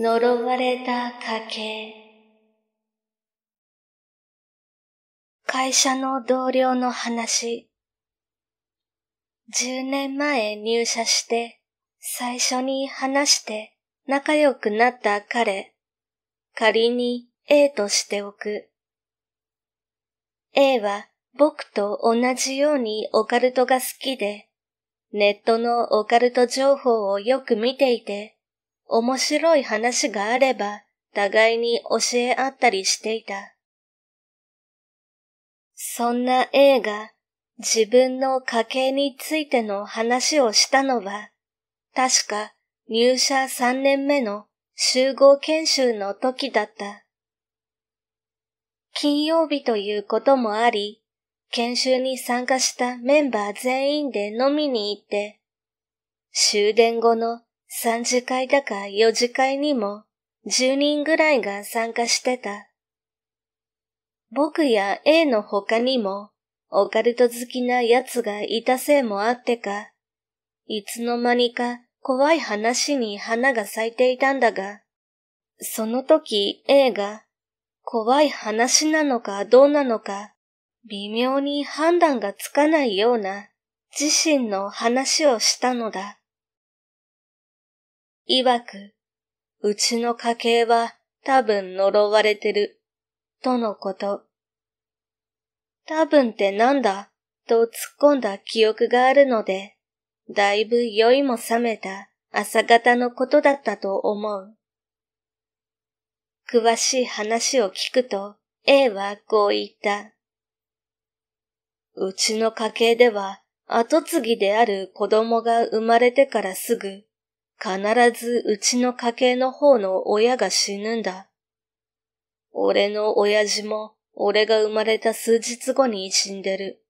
呪われた家系。会社の同僚の話。10年前入社して、最初に話して仲良くなった彼。仮に A としておく。A は僕と同じようにオカルトが好きで、ネットのオカルト情報をよく見ていて、面白い話があれば、互いに教え合ったりしていた。そんな A が自分の家計についての話をしたのは、確か入社3年目の集合研修の時だった。金曜日ということもあり、研修に参加したメンバー全員で飲みに行って、終電後の三次会だか四次会にも十人ぐらいが参加してた。僕や A の他にもオカルト好きな奴がいたせいもあってか、いつの間にか怖い話に花が咲いていたんだが、その時 A が怖い話なのかどうなのか微妙に判断がつかないような自身の話をしたのだ。曰く、うちの家系は多分呪われてる、とのこと。多分ってなんだと突っ込んだ記憶があるので、だいぶ酔いも覚めた朝方のことだったと思う。詳しい話を聞くと、A はこう言った。うちの家系では、後継ぎである子供が生まれてからすぐ、必ずうちの家系の方の親が死ぬんだ。俺の親父も俺が生まれた数日後に死んでる。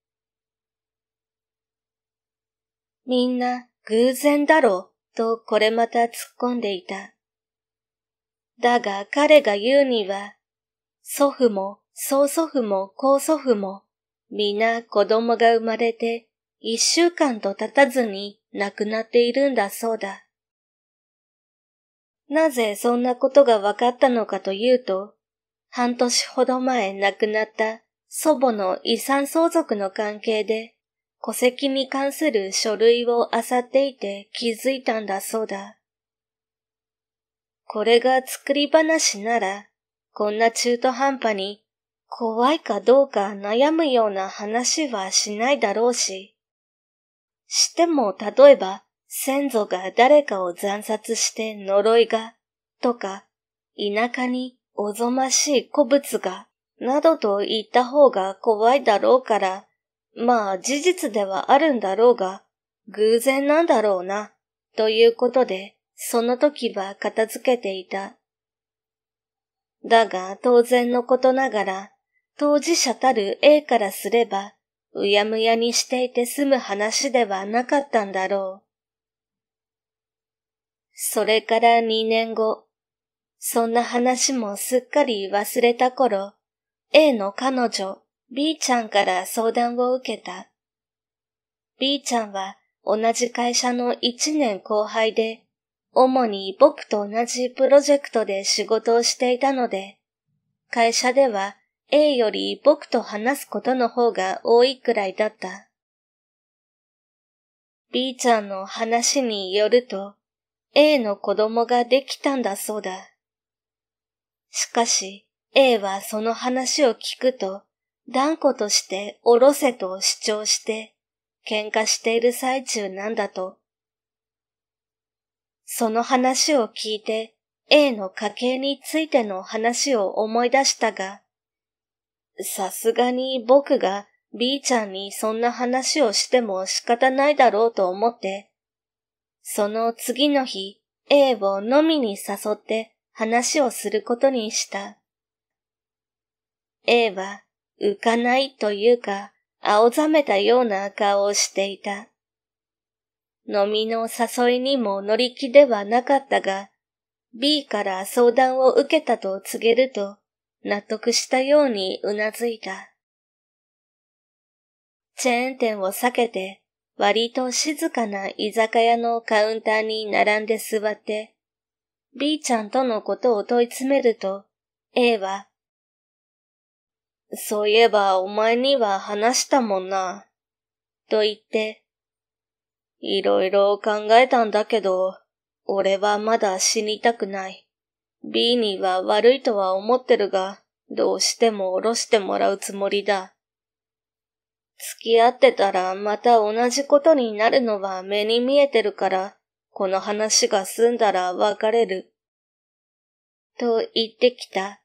みんな偶然だろうとこれまた突っ込んでいた。だが彼が言うには、祖父も曽祖父も高祖父も皆子供が生まれて一週間と経たずに亡くなっているんだそうだ。なぜそんなことが分かったのかというと、半年ほど前亡くなった祖母の遺産相続の関係で、戸籍に関する書類を漁っていて気づいたんだそうだ。これが作り話なら、こんな中途半端に怖いかどうか悩むような話はしないだろうし。しても例えば、先祖が誰かを惨殺して呪いが、とか、田舎におぞましい古物が、などと言った方が怖いだろうから、まあ事実ではあるんだろうが、偶然なんだろうな、ということで、その時は片付けていた。だが当然のことながら、当事者たる A からすれば、うやむやにしていて済む話ではなかったんだろう。それから2年後、そんな話もすっかり忘れた頃、A の彼女、B ちゃんから相談を受けた。B ちゃんは同じ会社の1年後輩で、主に僕と同じプロジェクトで仕事をしていたので、会社では A より僕と話すことの方が多いくらいだった。B ちゃんの話によると、A の子供ができたんだそうだ。しかし、A はその話を聞くと、断固としておろせと主張して、喧嘩している最中なんだと。その話を聞いて、A の家系についての話を思い出したが、さすがに僕が B ちゃんにそんな話をしても仕方ないだろうと思って、その次の日、A を飲みに誘って話をすることにした。A は浮かないというか、青ざめたような顔をしていた。飲みの誘いにも乗り気ではなかったが、B から相談を受けたと告げると、納得したようにうなずいた。チェーン店を避けて割と静かな居酒屋のカウンターに並んで座って、B ちゃんとのことを問い詰めると、A は、そういえばお前には話したもんな、と言って、いろいろ考えたんだけど、俺はまだ死にたくない。B には悪いとは思ってるが、どうしても降ろしてもらうつもりだ。付き合ってたらまた同じことになるのは目に見えてるから、この話が済んだら別れる。と言ってきた。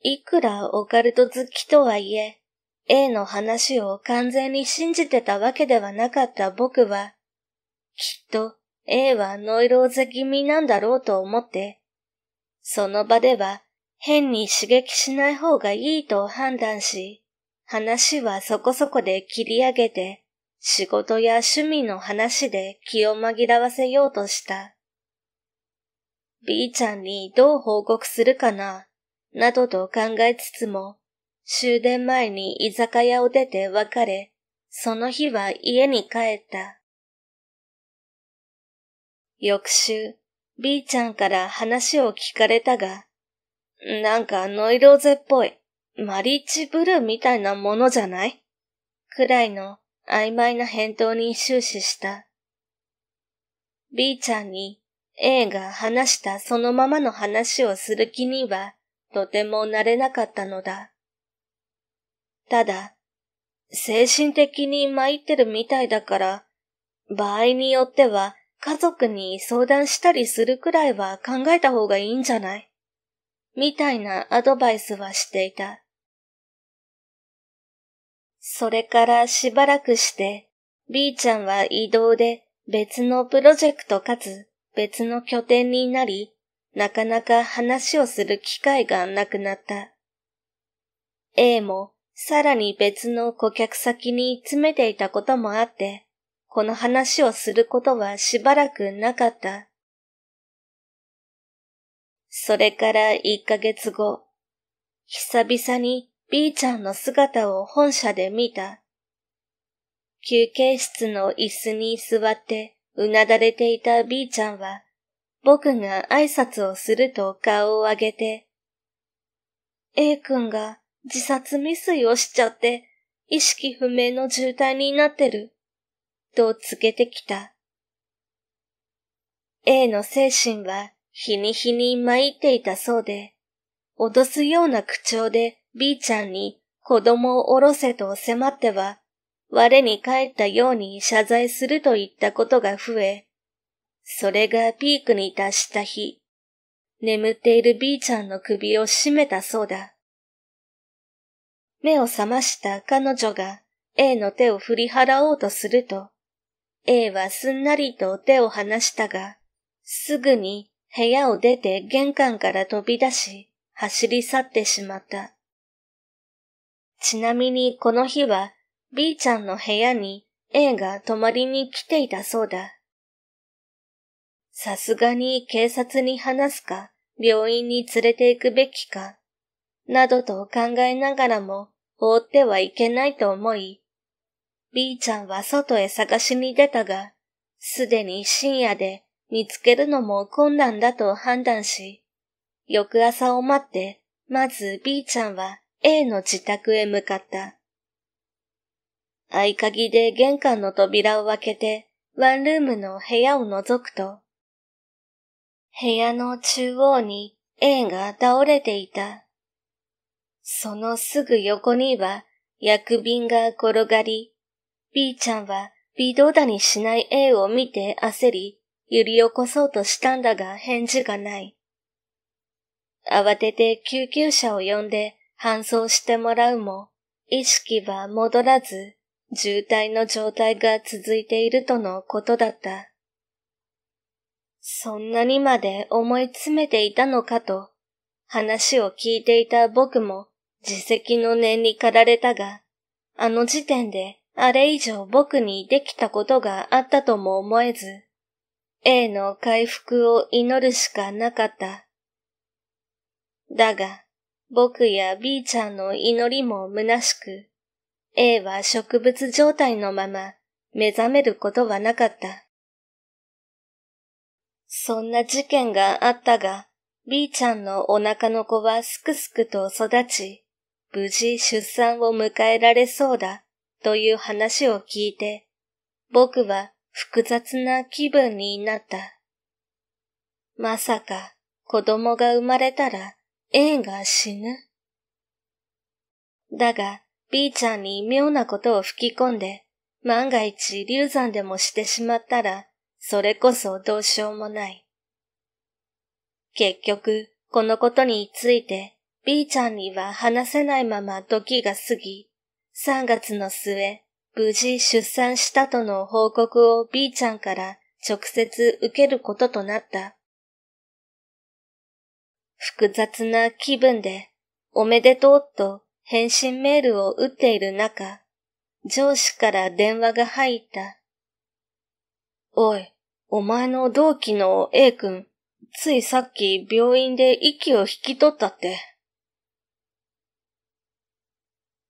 いくらオカルト好きとはいえ、A の話を完全に信じてたわけではなかった僕は、きっと A はノイローゼ気味なんだろうと思って、その場では変に刺激しない方がいいと判断し、話はそこそこで切り上げて、仕事や趣味の話で気を紛らわせようとした。B ちゃんにどう報告するかな、などと考えつつも、終電前に居酒屋を出て別れ、その日は家に帰った。翌週、B ちゃんから話を聞かれたが、なんかノイローゼっぽい。マリッジブルーみたいなものじゃないくらいの曖昧な返答に終始した。B ちゃんに A が話したそのままの話をする気にはとてもなれなかったのだ。ただ、精神的に参ってるみたいだから、場合によっては家族に相談したりするくらいは考えた方がいいんじゃないみたいなアドバイスはしていた。それからしばらくして、B ちゃんは移動で別のプロジェクトかつ別の拠点になり、なかなか話をする機会がなくなった。A もさらに別の顧客先に詰めていたこともあって、この話をすることはしばらくなかった。それから1ヶ月後、久々に B ちゃんの姿を本社で見た。休憩室の椅子に座ってうなだれていた B ちゃんは、僕が挨拶をすると顔を上げて、A 君が自殺未遂をしちゃって意識不明の重体になってる、と告げてきた。A の精神は日に日に参っていたそうで、脅すような口調で B ちゃんに子供をおろせと迫っては、我に返ったように謝罪するといったことが増え、それがピークに達した日、眠っている B ちゃんの首を絞めたそうだ。目を覚ました彼女が A の手を振り払おうとすると、A はすんなりと手を離したが、すぐに部屋を出て玄関から飛び出し、走り去ってしまった。ちなみにこの日は B ちゃんの部屋に A が泊まりに来ていたそうだ。さすがに警察に話すか、病院に連れて行くべきか、などと考えながらも放ってはいけないと思い、B ちゃんは外へ探しに出たが、すでに深夜で見つけるのも困難だと判断し、翌朝を待って、まず B ちゃんは A の自宅へ向かった。合鍵で玄関の扉を開けて、ワンルームの部屋を覗くと、部屋の中央に A が倒れていた。そのすぐ横には薬瓶が転がり、B ちゃんは微動だにしない A を見て焦り、揺り起こそうとしたんだが返事がない。慌てて救急車を呼んで搬送してもらうも、意識は戻らず、渋滞の状態が続いているとのことだった。そんなにまで思い詰めていたのかと、話を聞いていた僕も自責の念に駆られたが、あの時点であれ以上僕にできたことがあったとも思えず、A の回復を祈るしかなかった。だが、僕や B ちゃんの祈りも虚しく、A は植物状態のまま目覚めることはなかった。そんな事件があったが、B ちゃんのお腹の子はすくすくと育ち、無事出産を迎えられそうだという話を聞いて、僕は複雑な気分になった。まさか子供が生まれたら A が死ぬ。だが、B ちゃんに妙なことを吹き込んで、万が一流産でもしてしまったら、それこそどうしようもない。結局、このことについて、B ちゃんには話せないまま時が過ぎ、3月の末、無事出産したとの報告を B ちゃんから直接受けることとなった。複雑な気分で、おめでとうと返信メールを打っている中、上司から電話が入った。おい、お前の同期の A 君、ついさっき病院で息を引き取ったって。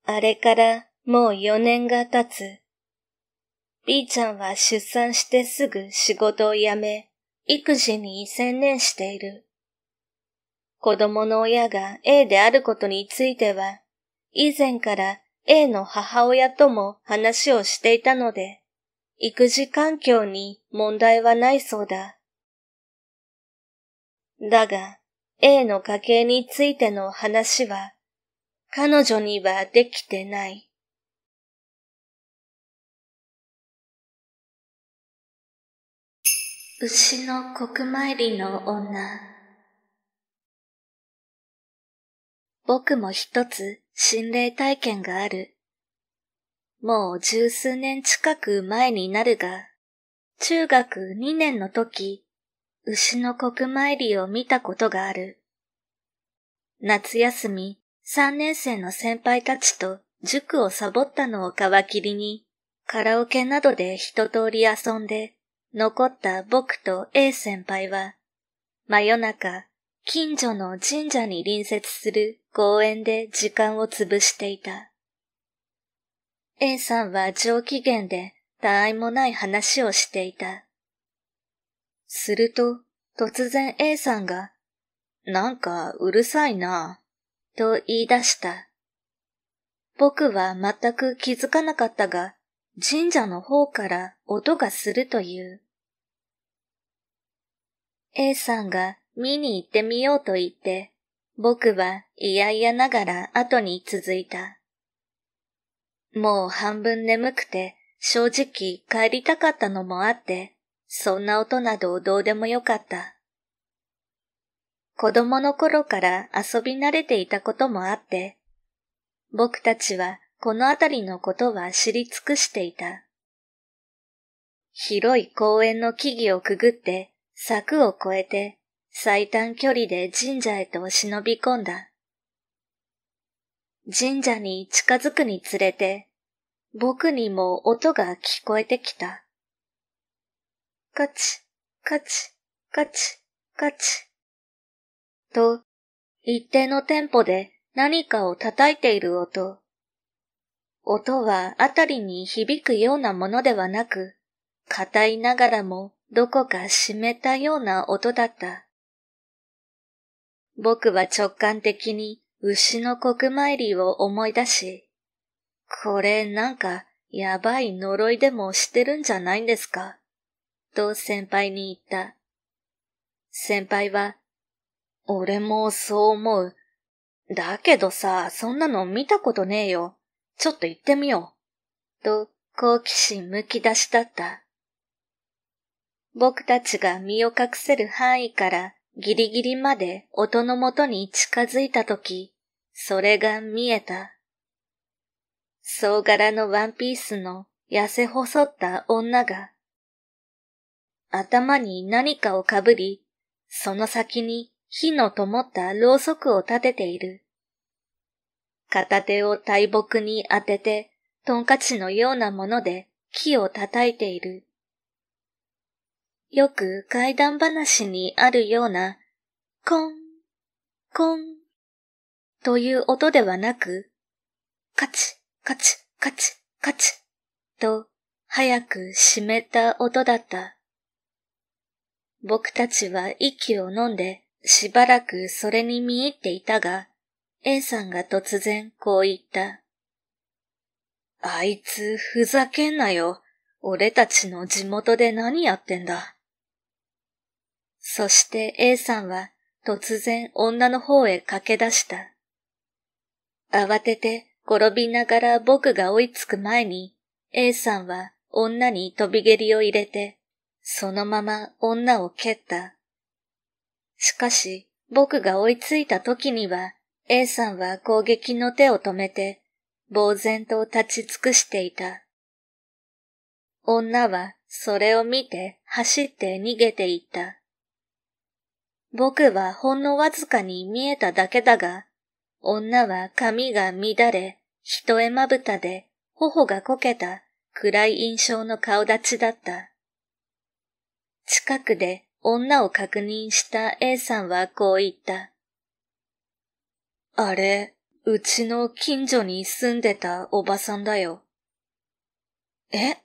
あれからもう4年が経つ。B ちゃんは出産してすぐ仕事を辞め、育児に専念している。子供の親が A であることについては、以前から A の母親とも話をしていたので、育児環境に問題はないそうだ。だが、A の家系についての話は、彼女にはできてない。牛の国参りの女僕も一つ心霊体験がある。もう十数年近く前になるが、中学二年の時、牛の国参りを見たことがある。夏休み、三年生の先輩たちと塾をサボったのを皮切りに、カラオケなどで一通り遊んで、残った僕と A 先輩は、真夜中、近所の神社に隣接する公園で時間を潰していた。A さんは上機嫌でたあいもない話をしていた。すると、突然 A さんが、なんかうるさいなと言い出した。僕は全く気づかなかったが、神社の方から音がするという。A さんが見に行ってみようと言って、僕は嫌々ながら後に続いた。もう半分眠くて、正直帰りたかったのもあって、そんな音などどうでもよかった。子供の頃から遊び慣れていたこともあって、僕たちはこの辺りのことは知り尽くしていた。広い公園の木々をくぐって、柵を越えて、最短距離で神社へと忍び込んだ。神社に近づくにつれて、僕にも音が聞こえてきた。カチ、カチ、カチ、カチ。と、一定のテンポで何かを叩いている音。音はあたりに響くようなものではなく、硬いながらもどこか湿ったような音だった。僕は直感的に牛の国参りを思い出し、これなんかやばい呪いでもしてるんじゃないんですかと先輩に言った。先輩は、俺もそう思う。だけどさ、そんなの見たことねえよ。ちょっと行ってみよう。と、好奇心むき出しだった。僕たちが身を隠せる範囲からギリギリまで音のもとに近づいたとき、それが見えた。総柄のワンピースの痩せ細った女が、頭に何かをかぶり、その先に火の灯ったろうそくを立てている。片手を大木に当てて、トンカチのようなもので木を叩いている。よく怪談話にあるような、コン、コンという音ではなく、カチ、カチ、カチ、カチと早く湿った音だった。僕たちは息を飲んでしばらくそれに見入っていたが、A さんが突然こう言った。あいつふざけんなよ。俺たちの地元で何やってんだ。そして A さんは突然女の方へ駆け出した。慌てて転びながら僕が追いつく前に A さんは女に飛び蹴りを入れて、そのまま女を蹴った。しかし僕が追いついた時には A さんは攻撃の手を止めて、呆然と立ち尽くしていた。女はそれを見て走って逃げていった。僕はほんのわずかに見えただけだが、女は髪が乱れ、一重まぶたで、頬がこけた暗い印象の顔立ちだった。近くで女を確認した A さんはこう言った。あれ、うちの近所に住んでたおばさんだよ。え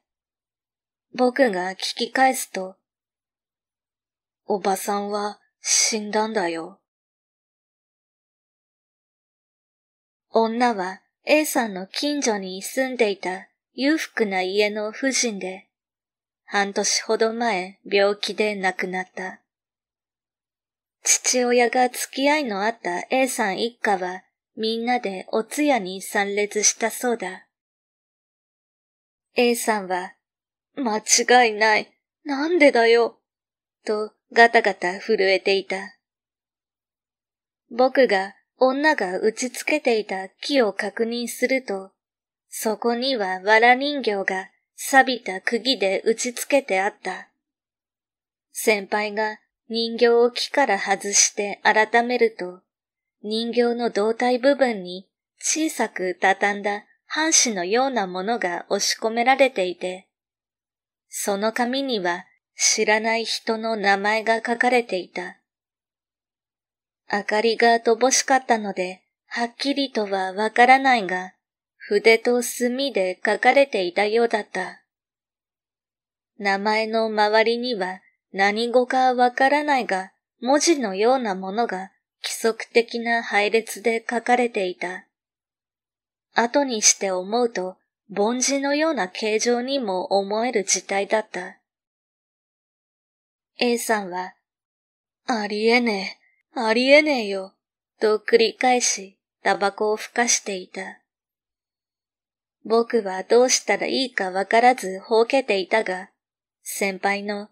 僕が聞き返すと、おばさんは死んだんだよ。女は A さんの近所に住んでいた裕福な家の夫人で、半年ほど前病気で亡くなった。父親が付き合いのあった A さん一家はみんなでお通夜に参列したそうだ。A さんは、間違いない、なんでだよ、とガタガタ震えていた。僕が女が打ちつけていた木を確認すると、そこには藁人形が錆びた釘で打ちつけてあった。先輩が人形を木から外して改めると、人形の胴体部分に小さく畳んだ半紙のようなものが押し込められていて、その紙には知らない人の名前が書かれていた。明かりが乏しかったので、はっきりとはわからないが、筆と墨で書かれていたようだった。名前の周りには何語かわからないが、文字のようなものが規則的な配列で書かれていた。後にして思うと、凡字のような形状にも思える事態だった。A さんは、ありえねえ、ありえねえよ、と繰り返しタバコをふかしていた。僕はどうしたらいいかわからずほうけていたが、先輩の、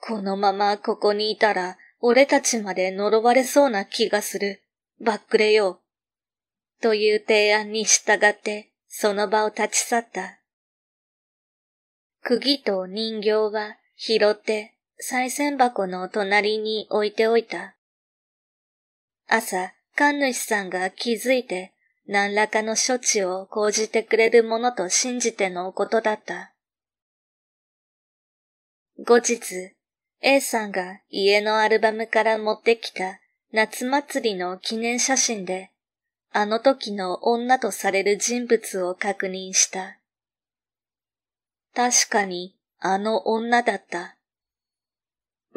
このままここにいたら俺たちまで呪われそうな気がする。バックレよう。という提案に従ってその場を立ち去った。釘と人形は拾って再銭箱の隣に置いておいた。朝、神主さんが気づいて何らかの処置を講じてくれるものと信じてのことだった。後日、A さんが家のアルバムから持ってきた夏祭りの記念写真で、あの時の女とされる人物を確認した。確かに、あの女だった。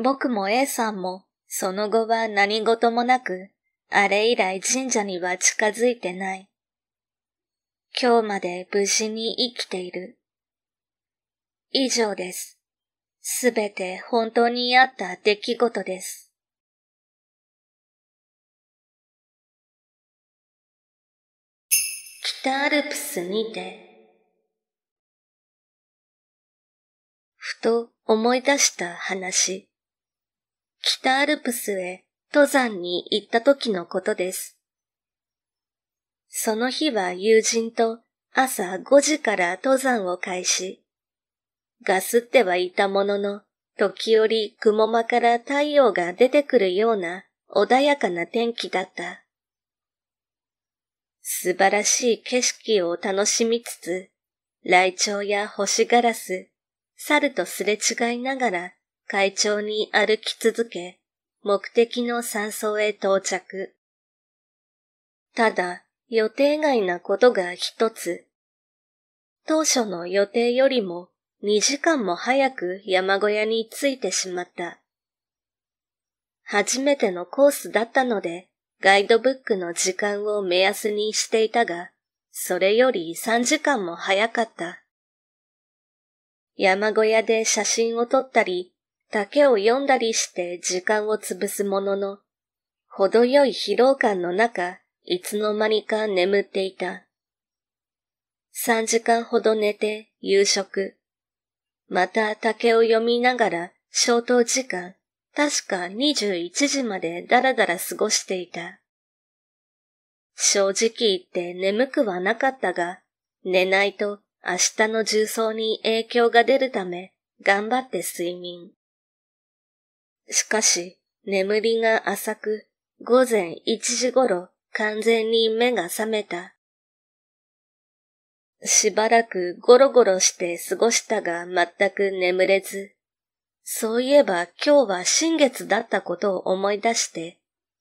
僕も A さんも、その後は何事もなく、あれ以来神社には近づいてない。今日まで無事に生きている。以上です。すべて本当にあった出来事です。北アルプスにて、ふと思い出した話。北アルプスへ登山に行った時のことです。その日は友人と朝5時から登山を開始。ガスってはいたものの、時折雲間から太陽が出てくるような穏やかな天気だった。素晴らしい景色を楽しみつつ、雷鳥や星ガラス、猿とすれ違いながら会長に歩き続け、目的の山荘へ到着。ただ、予定外なことが一つ。当初の予定よりも2時間も早く山小屋に着いてしまった。初めてのコースだったので、ガイドブックの時間を目安にしていたが、それより3時間も早かった。山小屋で写真を撮ったり、だけを読んだりして時間を潰すものの、程よい疲労感の中、いつの間にか眠っていた。3時間ほど寝て夕食。また竹を読みながら消灯時間、確か21時までだらだら過ごしていた。正直言って眠くはなかったが、寝ないと明日の重曹に影響が出るため、頑張って睡眠。しかし、眠りが浅く、午前1時頃完全に目が覚めた。しばらくゴロゴロして過ごしたが全く眠れず、そういえば今日は新月だったことを思い出して、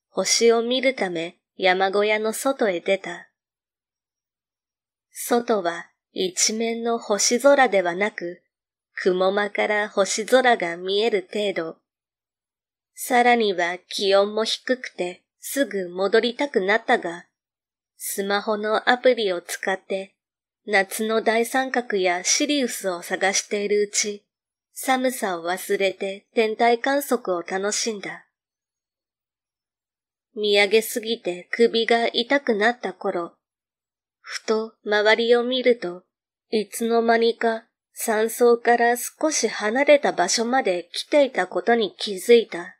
星を見るため山小屋の外へ出た。外は一面の星空ではなく、雲間から星空が見える程度、さらには気温も低くてすぐ戻りたくなったが、スマホのアプリを使って夏の大三角やシリウスを探しているうち、寒さを忘れて天体観測を楽しんだ。見上げすぎて首が痛くなった頃、ふと周りを見ると、いつの間にか山荘から少し離れた場所まで来ていたことに気づいた。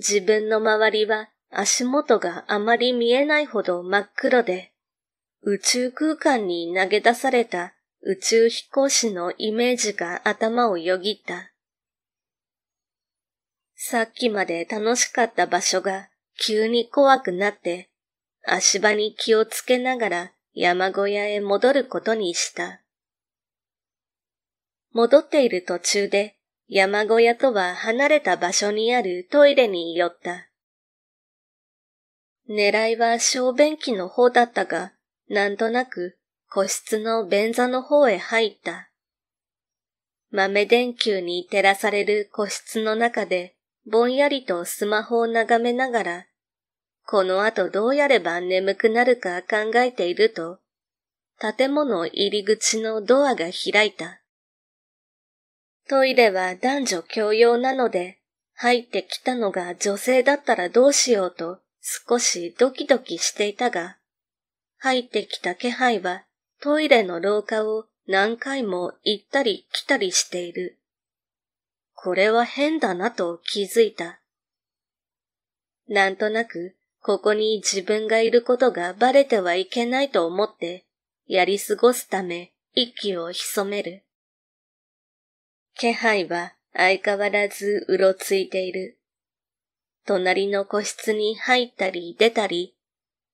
自分の周りは足元があまり見えないほど真っ黒で、宇宙空間に投げ出された宇宙飛行士のイメージが頭をよぎった。さっきまで楽しかった場所が急に怖くなって足場に気をつけながら山小屋へ戻ることにした。戻っている途中で山小屋とは離れた場所にあるトイレに寄った。狙いは小便器の方だったが、なんとなく個室の便座の方へ入った。豆電球に照らされる個室の中で、ぼんやりとスマホを眺めながら、この後どうやれば眠くなるか考えていると、建物入り口のドアが開いた。トイレは男女共用なので、入ってきたのが女性だったらどうしようと少しドキドキしていたが、入ってきた気配はトイレの廊下を何回も行ったり来たりしている。これは変だなと気づいた。なんとなくここに自分がいることがバレてはいけないと思ってやり過ごすため息を潜める。気配は相変わらずうろついている。隣の個室に入ったり出たり、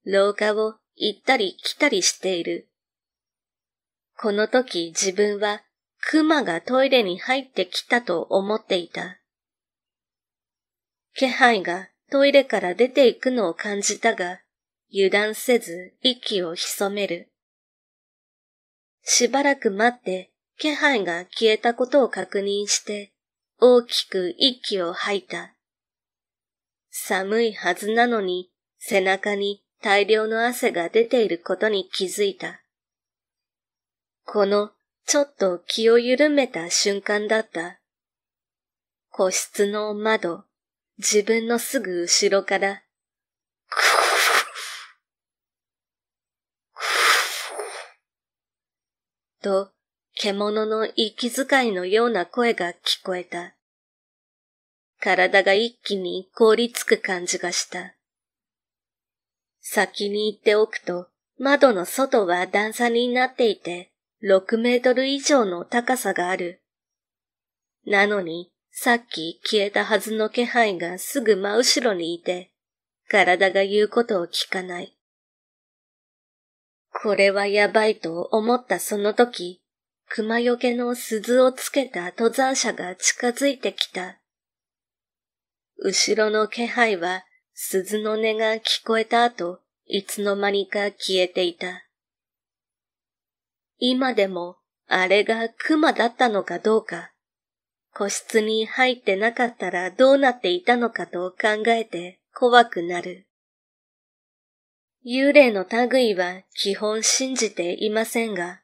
廊下を行ったり来たりしている。この時自分は熊がトイレに入ってきたと思っていた。気配がトイレから出ていくのを感じたが、油断せず息を潜める。しばらく待って気配が消えたことを確認して、大きく息を吐いた。寒いはずなのに、背中に大量の汗が出ていることに気づいた。このちょっと気を緩めた瞬間だった。個室の窓、自分のすぐ後ろから、と獣の息遣いのような声が聞こえた。体が一気に凍りつく感じがした。先に行っておくと、窓の外は段差になっていて、6メートル以上の高さがある。なのに、さっき消えたはずの気配がすぐ真後ろにいて、体が言うことを聞かない。これはやばいと思ったその時、熊よけの鈴をつけた登山者が近づいてきた。後ろの気配は鈴の音が聞こえた後、いつの間にか消えていた。今でもあれが熊だったのかどうか、個室に入ってなかったらどうなっていたのかと考えて怖くなる。幽霊の類は基本信じていませんが、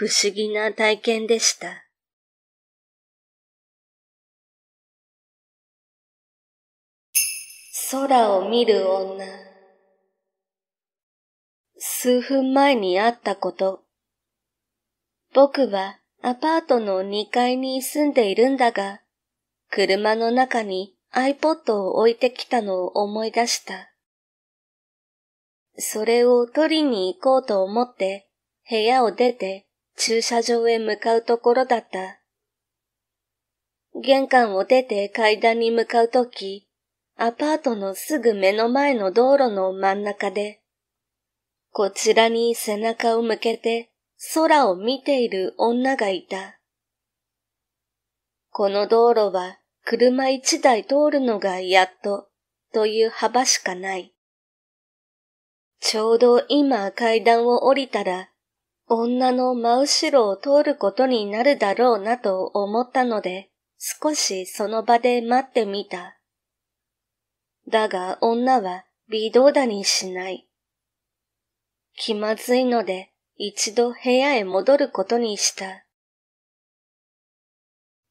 不思議な体験でした。空を見る女。数分前に会ったこと。僕はアパートの2階に住んでいるんだが、車の中に iPod を置いてきたのを思い出した。それを取りに行こうと思って部屋を出て駐車場へ向かうところだった。玄関を出て階段に向かうとき、アパートのすぐ目の前の道路の真ん中で、こちらに背中を向けて空を見ている女がいた。この道路は車一台通るのがやっとという幅しかない。ちょうど今階段を降りたら女の真後ろを通ることになるだろうなと思ったので、少しその場で待ってみた。だが女は微動だにしない。気まずいので一度部屋へ戻ることにした。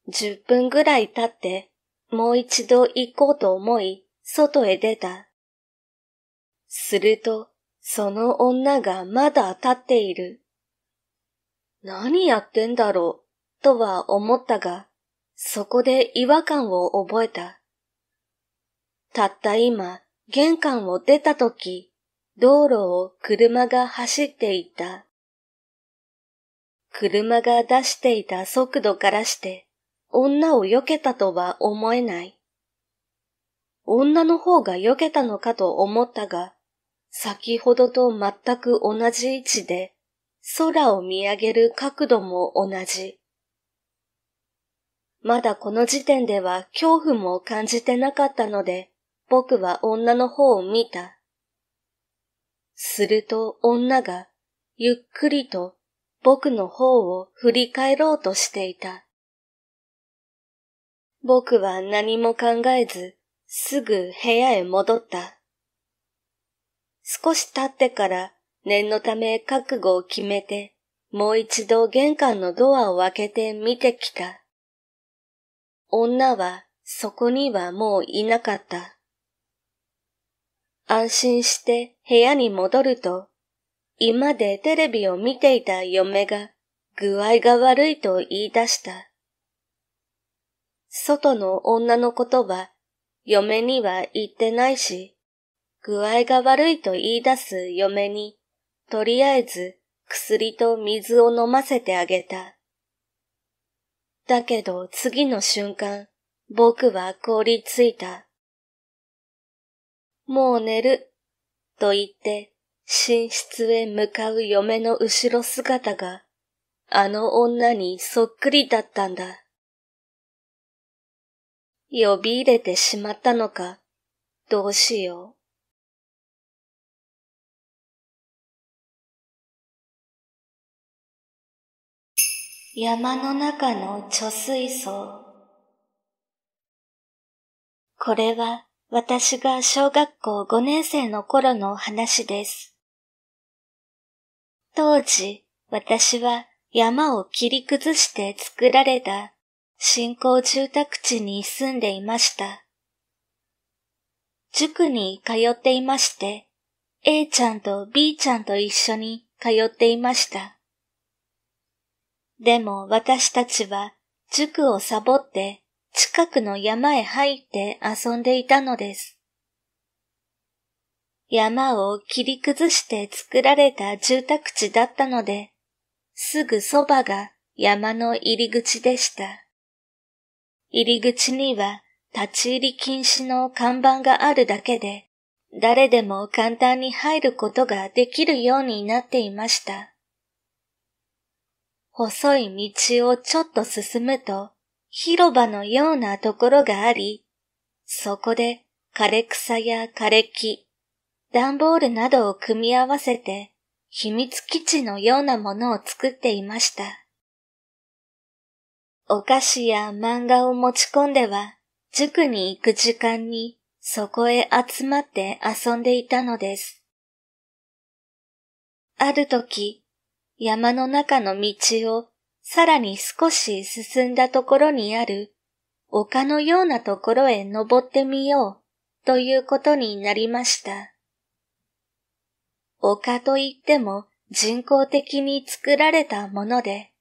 10分ぐらい経ってもう一度行こうと思い外へ出た。するとその女がまだ立っている。何やってんだろうとは思ったが、そこで違和感を覚えた。たった今、玄関を出た時、道路を車が走っていた。車が出していた速度からして、女を避けたとは思えない。女の方が避けたのかと思ったが、先ほどと全く同じ位置で、空を見上げる角度も同じ。まだこの時点では恐怖も感じてなかったので、僕は女の方を見た。すると女が、ゆっくりと僕の方を振り返ろうとしていた。僕は何も考えず、すぐ部屋へ戻った。少し経ってから念のため覚悟を決めて、もう一度玄関のドアを開けて見てきた。女はそこにはもういなかった。安心して部屋に戻ると、今でテレビを見ていた嫁が具合が悪いと言い出した。外の女のことは嫁には言ってないし、具合が悪いと言い出す嫁にとりあえず薬と水を飲ませてあげた。だけど次の瞬間、僕は凍りついた。もう寝る、と言って寝室へ向かう嫁の後ろ姿が、あの女にそっくりだったんだ。呼び入れてしまったのか、どうしよう。山の中の貯水槽。これは私が小学校5年生の頃の話です。当時、私は山を切り崩して作られた新興住宅地に住んでいました。塾に通っていまして、A ちゃんと B ちゃんと一緒に通っていました。でも私たちは塾をサボって近くの山へ入って遊んでいたのです。山を切り崩して作られた住宅地だったので、すぐそばが山の入り口でした。入り口には立ち入り禁止の看板があるだけで、誰でも簡単に入ることができるようになっていました。細い道をちょっと進むと、広場のようなところがあり、そこで枯れ草や枯れ木、段ボールなどを組み合わせて、秘密基地のようなものを作っていました。お菓子や漫画を持ち込んでは、塾に行く時間にそこへ集まって遊んでいたのです。ある時、山の中の道をさらに少し進んだところにある丘のようなところへ登ってみようということになりました。丘といっても人工的に作られたもので、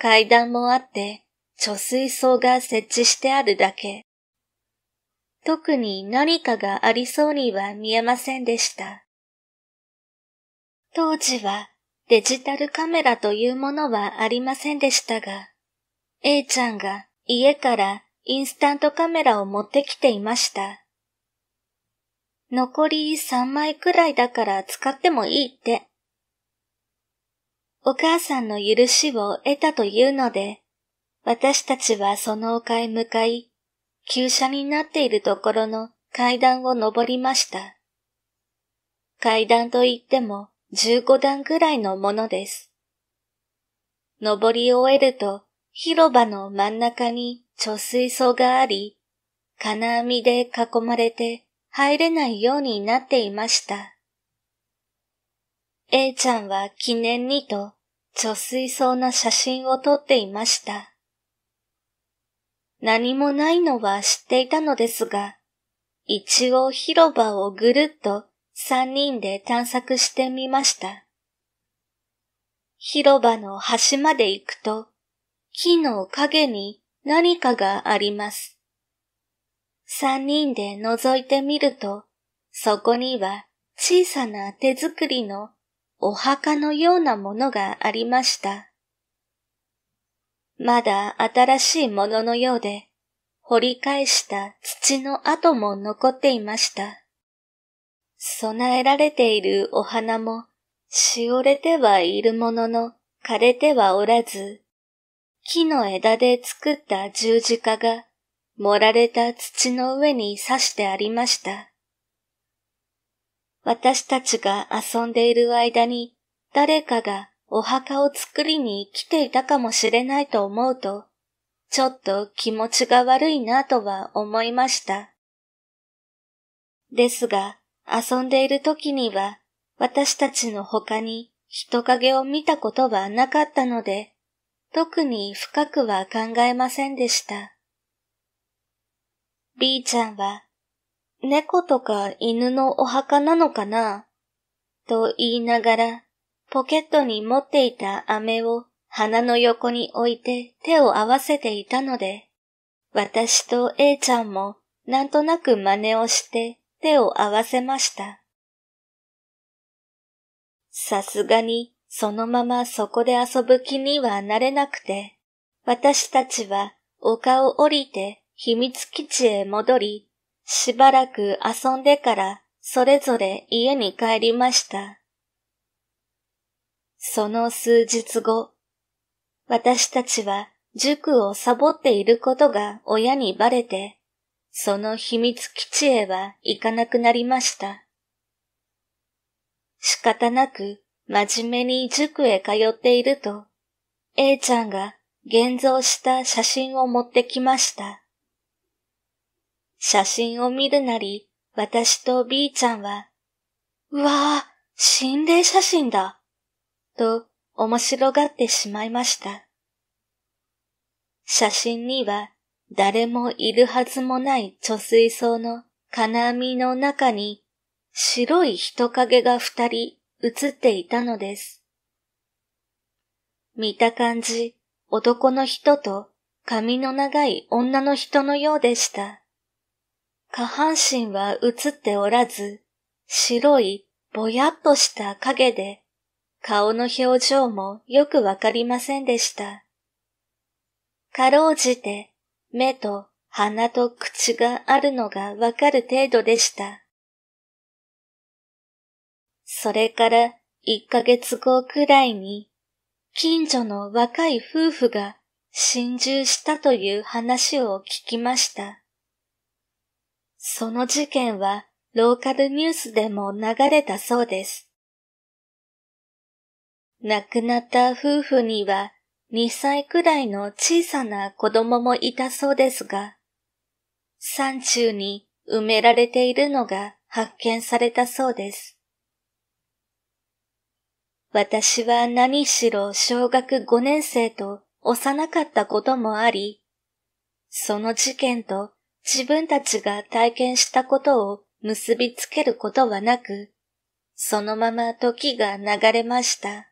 階段もあって貯水槽が設置してあるだけ。特に何かがありそうには見えませんでした。当時はデジタルカメラというものはありませんでしたが、A ちゃんが家からインスタントカメラを持ってきていました。残り3枚くらいだから使ってもいいって。お母さんの許しを得たというので、私たちはその丘へ向かい、急斜になっているところの階段を登りました。階段といっても、15段ぐらいのものです。登り終えると広場の真ん中に貯水槽があり、金網で囲まれて入れないようになっていました。A ちゃんは記念にと貯水槽の写真を撮っていました。何もないのは知っていたのですが、一応広場をぐるっと三人で探索してみました。広場の端まで行くと、木の陰に何かがあります。三人で覗いてみると、そこには小さな手作りのお墓のようなものがありました。まだ新しいもののようで、掘り返した土の跡も残っていました。備えられているお花も、しおれてはいるものの枯れてはおらず、木の枝で作った十字架が、盛られた土の上に刺してありました。私たちが遊んでいる間に、誰かがお墓を作りに来ていたかもしれないと思うと、ちょっと気持ちが悪いなとは思いました。ですが、遊んでいる時には私たちの他に人影を見たことはなかったので、特に深くは考えませんでした。B ちゃんは、猫とか犬のお墓なのかなと言いながら、ポケットに持っていた飴を鼻の横に置いて手を合わせていたので、私と A ちゃんもなんとなく真似をして手を合わせました。さすがにそのままそこで遊ぶ気にはなれなくて、私たちは丘を降りて秘密基地へ戻り、しばらく遊んでからそれぞれ家に帰りました。その数日後、私たちは塾をサボっていることが親にバレて、その秘密基地へは行かなくなりました。仕方なく真面目に塾へ通っていると、A ちゃんが現像した写真を持ってきました。写真を見るなり、私と B ちゃんは、うわぁ、心霊写真だ、と面白がってしまいました。写真には誰もいるはずもない貯水槽の金網の中に白い人影が二人映っていたのです。見た感じ、男の人と髪の長い女の人のようでした。下半身は映っておらず、白いぼやっとした影で、顔の表情もよくわかりませんでした。かろうじて目と鼻と口があるのがわかる程度でした。それから1ヶ月後くらいに、近所の若い夫婦が侵入したという話を聞きました。その事件はローカルニュースでも流れたそうです。亡くなった夫婦には2歳くらいの小さな子供もいたそうですが、山中に埋められているのが発見されたそうです。私は何しろ小学5年生と幼かったこともあり、その事件と自分たちが体験したことを結びつけることはなく、そのまま時が流れました。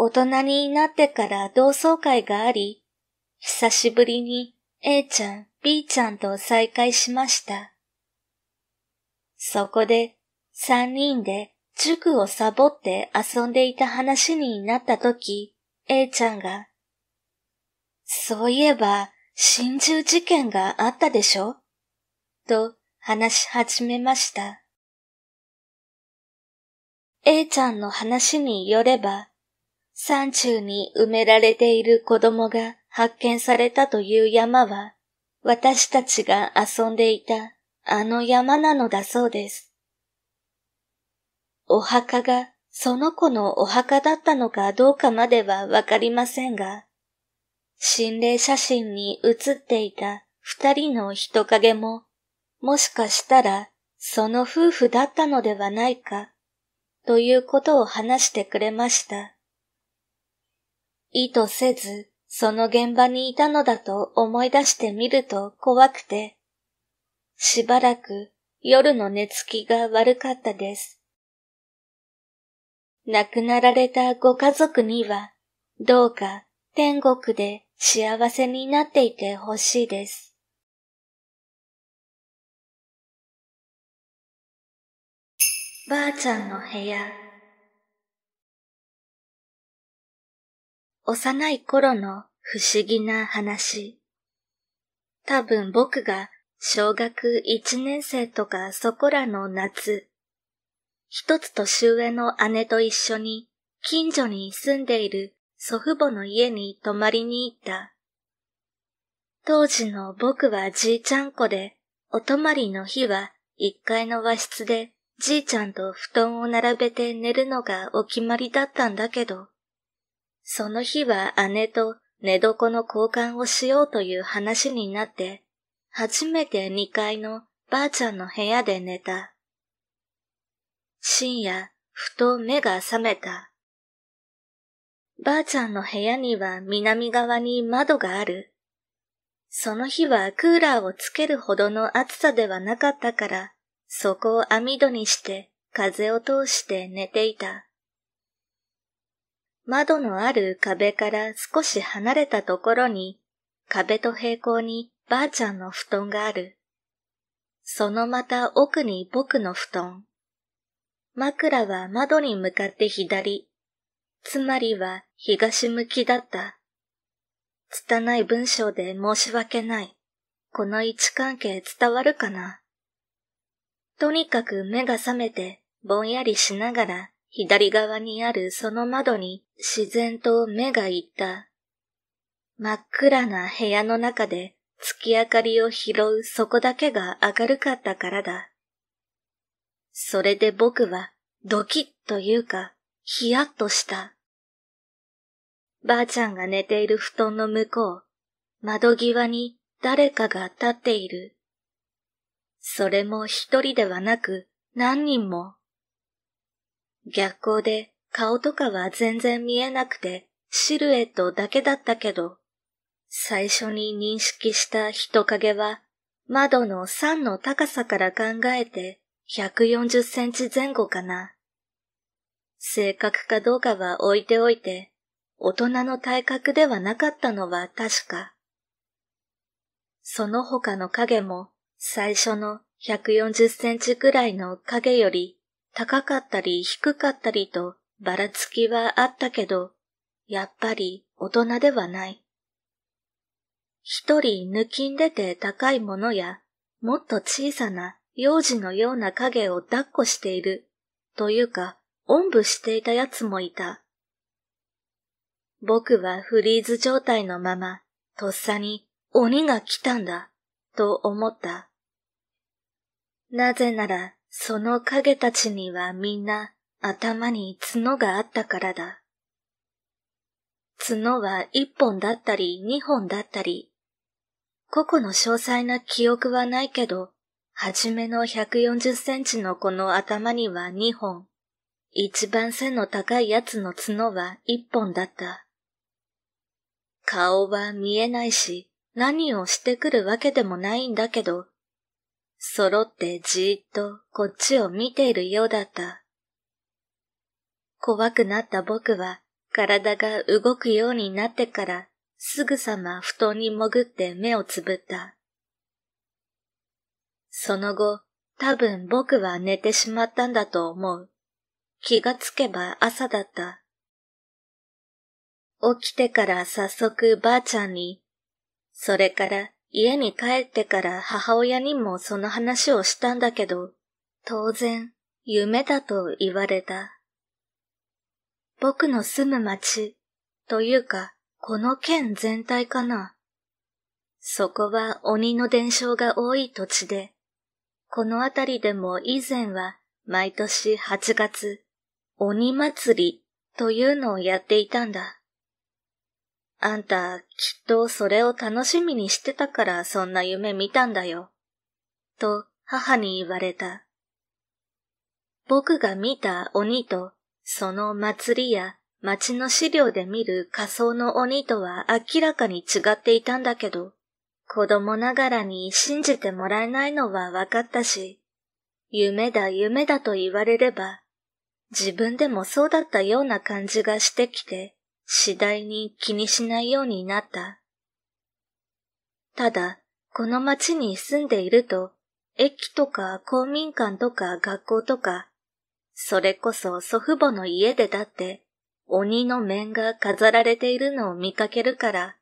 大人になってから同窓会があり、久しぶりに A ちゃん、B ちゃんと再会しました。そこで三人で塾をサボって遊んでいた話になったとき、A ちゃんが、そういえば、真珠事件があったでしょと話し始めました。A ちゃんの話によれば、山中に埋められている子供が発見されたという山は、私たちが遊んでいたあの山なのだそうです。お墓がその子のお墓だったのかどうかまではわかりませんが、心霊写真に写っていた二人の人影も、もしかしたらその夫婦だったのではないか、ということを話してくれました。意図せず、その現場にいたのだと思い出してみると怖くて、しばらく夜の寝つきが悪かったです。亡くなられたご家族には、どうか天国で幸せになっていてほしいです。ばあちゃんの部屋幼い頃の不思議な話。多分僕が小学1年生とかそこらの夏、一つ年上の姉と一緒に近所に住んでいる祖父母の家に泊まりに行った。当時の僕はじいちゃん子で、お泊まりの日は1階の和室でじいちゃんと布団を並べて寝るのがお決まりだったんだけど、その日は姉と寝床の交換をしようという話になって、初めて2階のばあちゃんの部屋で寝た。深夜、ふと目が覚めた。ばあちゃんの部屋には南側に窓がある。その日はクーラーをつけるほどの暑さではなかったから、そこを網戸にして風を通して寝ていた。窓のある壁から少し離れたところに、壁と平行にばあちゃんの布団がある。そのまた奥に僕の布団。枕は窓に向かって左、つまりは東向きだった。拙い文章で申し訳ない。この位置関係伝わるかなとにかく目が覚めてぼんやりしながら左側にあるその窓に自然と目が行った。真っ暗な部屋の中で月明かりを拾うそこだけが明るかったからだ。それで僕はドキッというか、ヒヤッとした。ばあちゃんが寝ている布団の向こう、窓際に誰かが立っている。それも一人ではなく何人も。逆光で顔とかは全然見えなくてシルエットだけだったけど、最初に認識した人影は窓の3の高さから考えて140センチ前後かな。正確かどうかは置いておいて、大人の体格ではなかったのは確か。その他の影も最初の140センチくらいの影より高かったり低かったりとばらつきはあったけど、やっぱり大人ではない。一人抜きんでて高いものや、もっと小さな幼児のような影を抱っこしている、というか、おんぶしていたやつもいた。僕はフリーズ状態のまま、とっさに鬼が来たんだ、と思った。なぜならその影たちにはみんな頭に角があったからだ。角は一本だったり二本だったり、個々の詳細な記憶はないけど、はじめの140センチのこの頭には二本、一番背の高いやつの角は一本だった。顔は見えないし、何をしてくるわけでもないんだけど、揃ってじーっとこっちを見ているようだった。怖くなった僕は体が動くようになってからすぐさま布団に潜って目をつぶった。その後、多分僕は寝てしまったんだと思う。気がつけば朝だった。起きてから早速ばあちゃんに、それから家に帰ってから母親にもその話をしたんだけど、当然、夢だと言われた。僕の住む町、というか、この県全体かな。そこは鬼の伝承が多い土地で、この辺りでも以前は毎年8月、鬼祭りというのをやっていたんだ。あんた、きっとそれを楽しみにしてたからそんな夢見たんだよ。と母に言われた。僕が見た鬼と、その祭りや町の資料で見る仮想の鬼とは明らかに違っていたんだけど、子供ながらに信じてもらえないのは分かったし、夢だ夢だと言われれば、自分でもそうだったような感じがしてきて、次第に気にしないようになった。ただ、この町に住んでいると、駅とか公民館とか学校とか、それこそ祖父母の家でだって、鬼の面が飾られているのを見かけるから、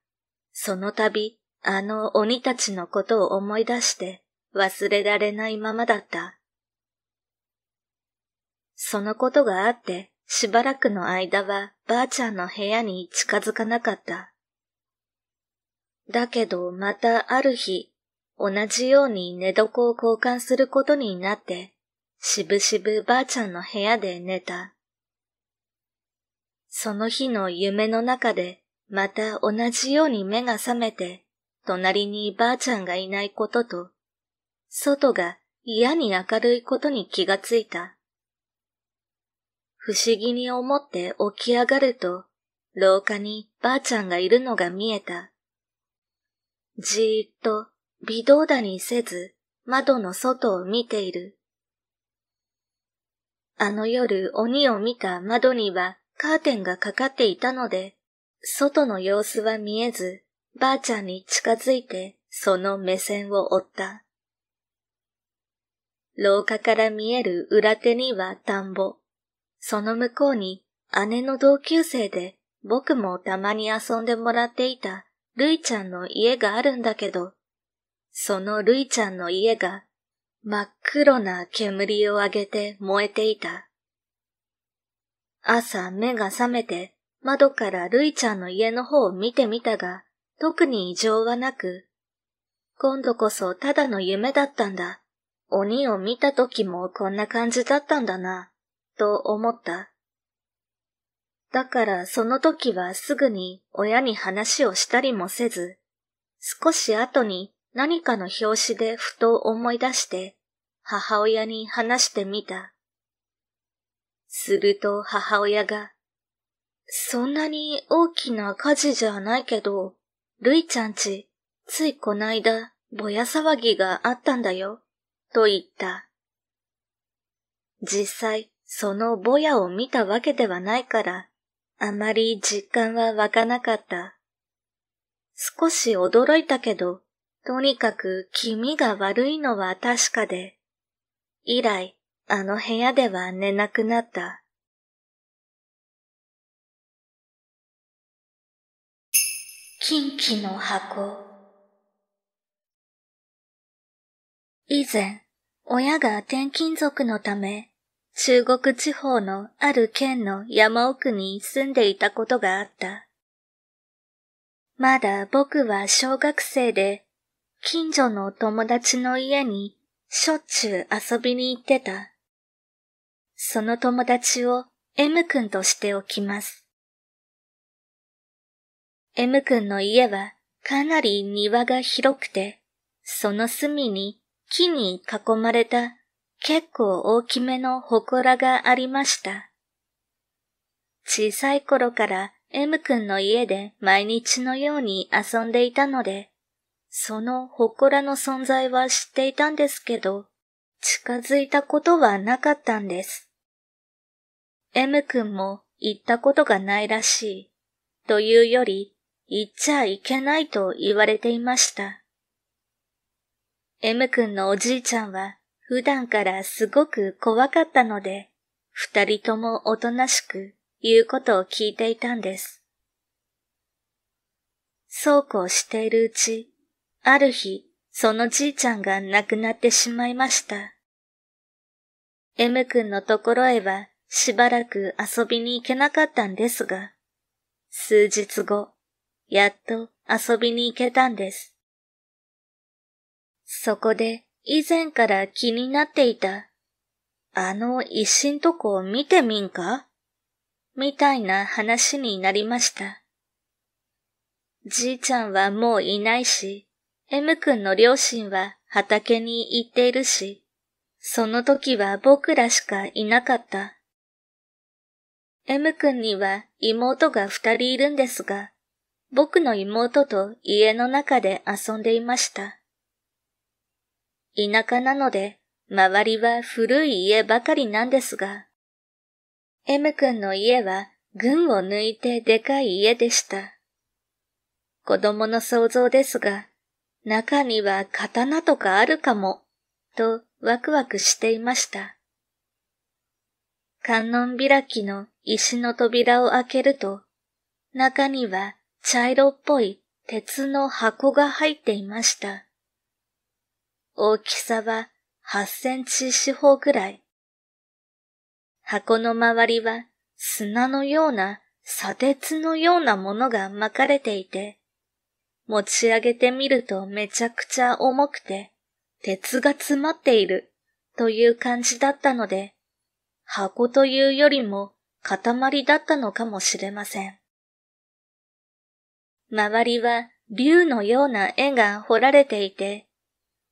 その度、あの鬼たちのことを思い出して忘れられないままだった。そのことがあって、しばらくの間はばあちゃんの部屋に近づかなかった。だけどまたある日、同じように寝床を交換することになって、しぶしぶばあちゃんの部屋で寝た。その日の夢の中で、また同じように目が覚めて、隣にばあちゃんがいないことと、外が嫌に明るいことに気がついた。不思議に思って起き上がると、廊下にばあちゃんがいるのが見えた。じーっと微動だにせず窓の外を見ている。あの夜鬼を見た窓にはカーテンがかかっていたので、外の様子は見えず、ばあちゃんに近づいてその目線を追った。廊下から見える裏手には田んぼ。その向こうに姉の同級生で僕もたまに遊んでもらっていたルイちゃんの家があるんだけど、そのルイちゃんの家が真っ黒な煙を上げて燃えていた。朝目が覚めて窓からルイちゃんの家の方を見てみたが、特に異常はなく、今度こそただの夢だったんだ。鬼を見た時もこんな感じだったんだな。と思った。だからその時はすぐに親に話をしたりもせず、少し後に何かの表紙でふと思い出して母親に話してみた。すると母親が、そんなに大きな火事じゃないけど、るいちゃんち、ついこないだ、ぼや騒ぎがあったんだよ、と言った。実際、そのぼやを見たわけではないから、あまり実感は湧かなかった。少し驚いたけど、とにかく気味が悪いのは確かで、以来、あの部屋では寝なくなった。近畿の箱。以前、親が転勤族のため、中国地方のある県の山奥に住んでいたことがあった。まだ僕は小学生で、近所の友達の家にしょっちゅう遊びに行ってた。その友達を M 君としておきます。M 君の家はかなり庭が広くて、その隅に木に囲まれた結構大きめの祠がありました。小さい頃から M 君の家で毎日のように遊んでいたので、その祠の存在は知っていたんですけど、近づいたことはなかったんです。M 君も行ったことがないらしい、というより、行っちゃいけないと言われていました。M 君のおじいちゃんは普段からすごく怖かったので、二人ともおとなしく言うことを聞いていたんです。そうこうしているうち、ある日、そのじいちゃんが亡くなってしまいました。M 君のところへはしばらく遊びに行けなかったんですが、数日後、やっと遊びに行けたんです。そこで以前から気になっていた、あの一心とこを見てみんかみたいな話になりました。じいちゃんはもういないし、M 君の両親は畑に行っているし、その時は僕らしかいなかった。M 君には妹が二人いるんですが、僕の妹と家の中で遊んでいました。田舎なので、周りは古い家ばかりなんですが、M 君の家は群を抜いてでかい家でした。子供の想像ですが、中には刀とかあるかも、とワクワクしていました。観音開きの石の扉を開けると、中には茶色っぽい鉄の箱が入っていました。大きさは8センチ四方ぐらい。箱の周りは砂のような砂鉄のようなものが巻かれていて、持ち上げてみるとめちゃくちゃ重くて、鉄が詰まっているという感じだったので、箱というよりも塊だったのかもしれません。周りは竜のような絵が彫られていて、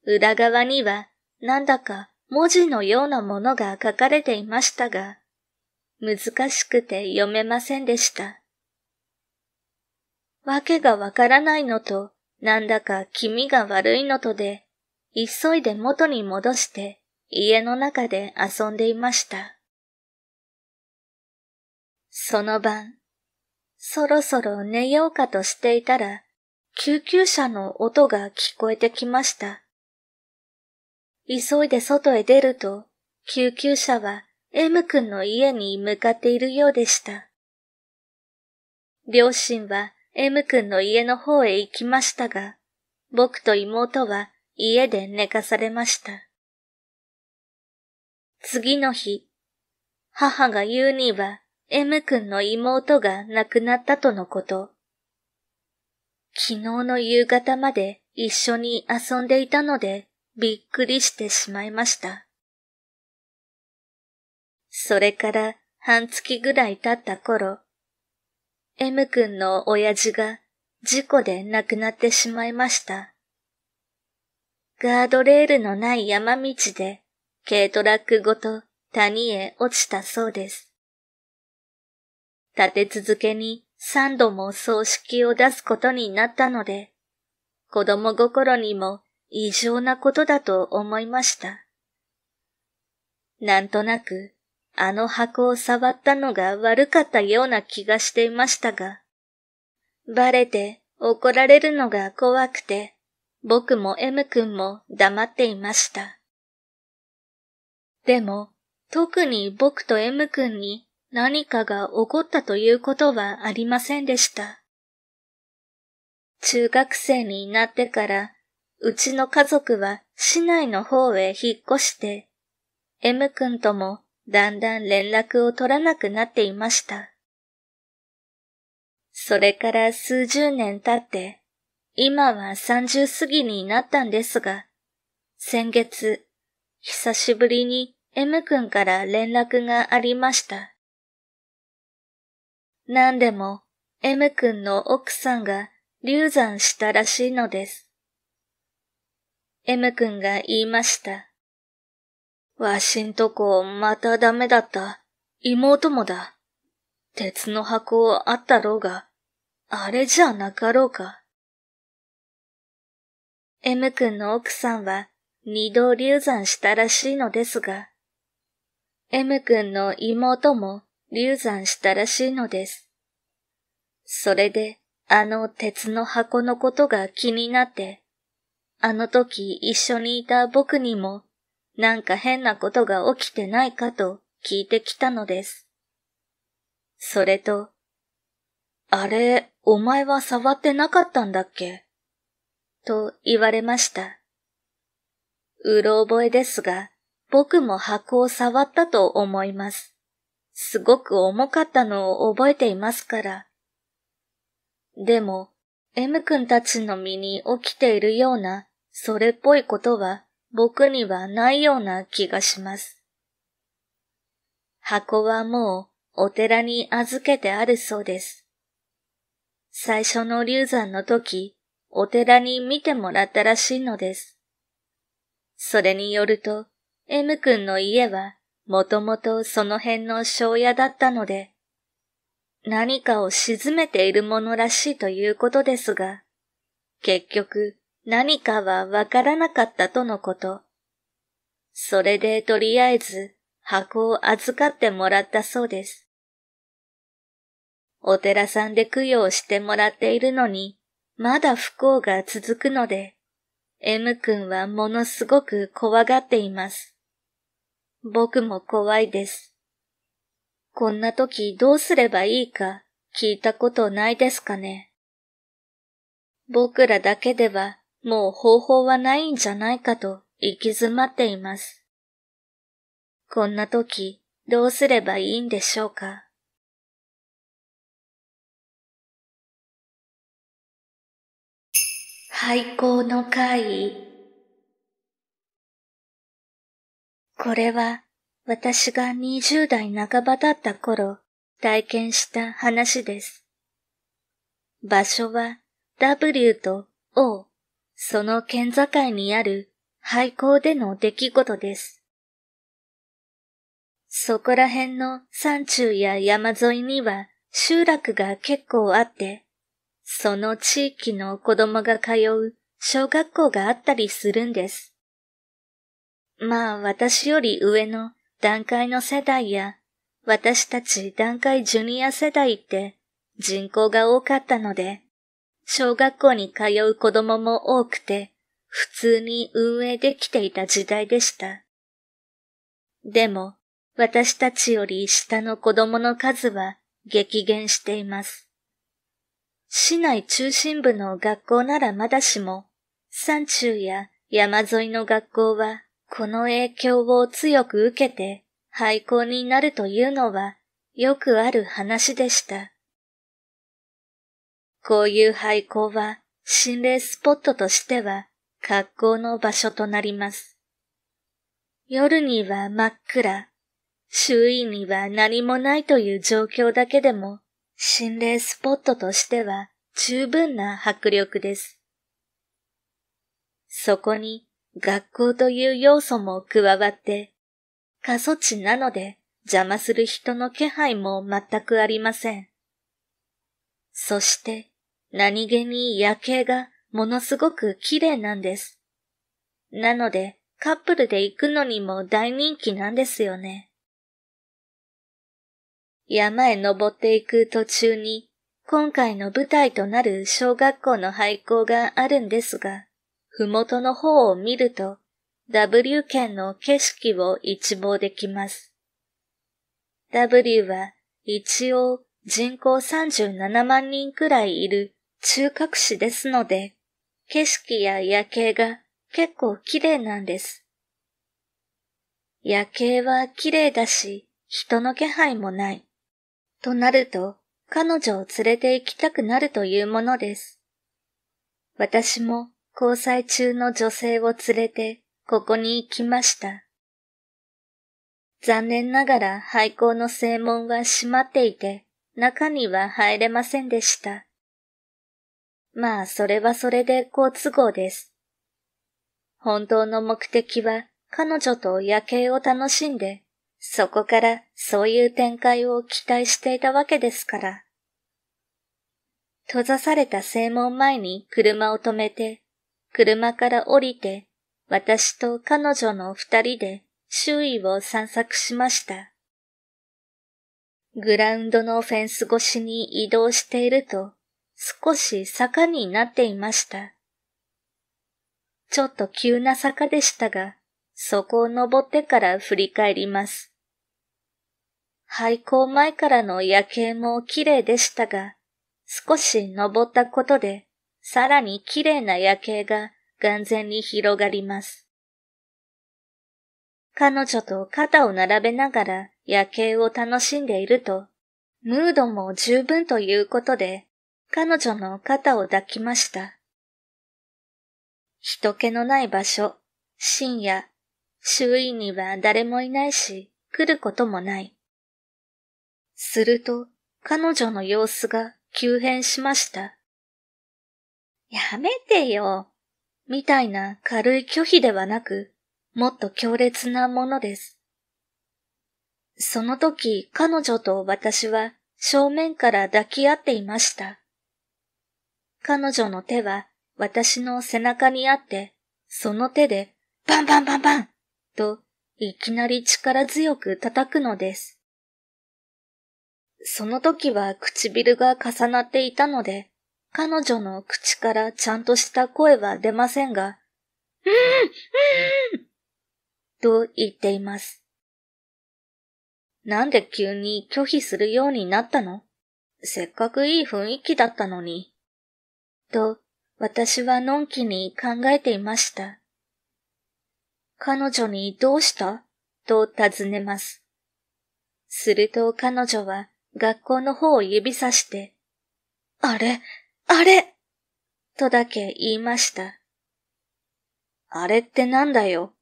裏側にはなんだか文字のようなものが書かれていましたが、難しくて読めませんでした。わけがわからないのと、なんだか気味が悪いのとで、急いで元に戻して家の中で遊んでいました。その晩、そろそろ寝ようかとしていたら、救急車の音が聞こえてきました。急いで外へ出ると、救急車は M 君の家に向かっているようでした。両親は M 君の家の方へ行きましたが、僕と妹は家で寝かされました。次の日、母が言うには M 君の妹が亡くなったとのこと。昨日の夕方まで一緒に遊んでいたのでびっくりしてしまいました。それから半月ぐらい経った頃、M 君の親父が事故で亡くなってしまいました。ガードレールのない山道で軽トラックごと谷へ落ちたそうです。立て続けに三度も葬式を出すことになったので、子供心にも異常なことだと思いました。なんとなく、あの箱を触ったのが悪かったような気がしていましたが、バレて怒られるのが怖くて、僕も M 君も黙っていました。でも、特に僕と M 君に何かが起こったということはありませんでした。中学生になってからうちの家族は市内の方へ引っ越して、M 君ともだんだん連絡を取らなくなっていました。それから数十年経って、今は30過ぎになったんですが、先月、久しぶりに M 君から連絡がありました。何でも M 君の奥さんが流産したらしいのです。M 君が言いました。わしんとこ、またダメだった。妹もだ。鉄の箱あったろうが、あれじゃなかろうか。M 君の奥さんは二度流産したらしいのですが、M 君の妹も流産したらしいのです。それで、あの鉄の箱のことが気になって、あの時一緒にいた僕にも、なんか変なことが起きてないかと聞いてきたのです。それと、あれ、お前は触ってなかったんだっけと言われました。うろ覚えですが、僕も箱を触ったと思います。すごく重かったのを覚えていますから。でも、M 君たちの身に起きているようなそれっぽいことは僕にはないような気がします。箱はもうお寺に預けてあるそうです。最初の流産の時、お寺に見てもらったらしいのです。それによると、M 君の家はもともとその辺の庄屋だったので、何かを沈めているものらしいということですが、結局、何かはわからなかったとのこと。それでとりあえず箱を預かってもらったそうです。お寺さんで供養してもらっているのに、まだ不幸が続くので、M 君はものすごく怖がっています。僕も怖いです。こんな時どうすればいいか聞いたことないですかね。僕らだけではもう方法はないんじゃないかと行き詰まっています。こんな時、どうすればいいんでしょうか廃校の会これは私が20代半ばだった頃体験した話です。場所は W と O その県境にある廃校での出来事です。そこら辺の山中や山沿いには集落が結構あって、その地域の子供が通う小学校があったりするんです。まあ私より上の段階の世代や私たち段階ジュニア世代って人口が多かったので、小学校に通う子供も多くて、普通に運営できていた時代でした。でも、私たちより下の子供の数は激減しています。市内中心部の学校ならまだしも、山中や山沿いの学校はこの影響を強く受けて廃校になるというのはよくある話でした。こういう廃校は心霊スポットとしては格好の場所となります。夜には真っ暗、周囲には何もないという状況だけでも心霊スポットとしては十分な迫力です。そこに学校という要素も加わって、過疎地なので邪魔する人の気配も全くありません。そして、何気に夜景がものすごく綺麗なんです。なので、カップルで行くのにも大人気なんですよね。山へ登っていく途中に、今回の舞台となる小学校の廃校があるんですが、ふもとの方を見ると、W 県の景色を一望できます。W は一応人口37万人くらいいる中核市ですので、景色や夜景が結構綺麗なんです。夜景は綺麗だし、人の気配もない。となると、彼女を連れて行きたくなるというものです。私も交際中の女性を連れてここに行きました。残念ながら廃校の正門は閉まっていて、中には入れませんでした。まあ、それはそれで好都合です。本当の目的は彼女と夜景を楽しんで、そこからそういう展開を期待していたわけですから。閉ざされた正門前に車を止めて、車から降りて、私と彼女の二人で周囲を散策しました。グラウンドのフェンス越しに移動していると、少し坂になっていました。ちょっと急な坂でしたが、そこを登ってから振り返ります。廃校前からの夜景も綺麗でしたが、少し登ったことで、さらに綺麗な夜景が眼前に広がります。彼女と肩を並べながら夜景を楽しんでいると、ムードも十分ということで、彼女の肩を抱きました。人気のない場所、深夜、周囲には誰もいないし、来ることもない。すると、彼女の様子が急変しました。やめてよ、みたいな軽い拒否ではなく、もっと強烈なものです。その時彼女と私は正面から抱き合っていました。彼女の手は私の背中にあって、その手でバンバンバンバンといきなり力強く叩くのです。その時は唇が重なっていたので、彼女の口からちゃんとした声は出ませんが、うん、うん、と言っています。なんで急に拒否するようになったのせっかくいい雰囲気だったのに。と私はのんきに考えていました。彼女にどうしたと尋ねます。すると彼女は学校の方を指さして、あれ、あれとだけ言いました。あれってなんだよ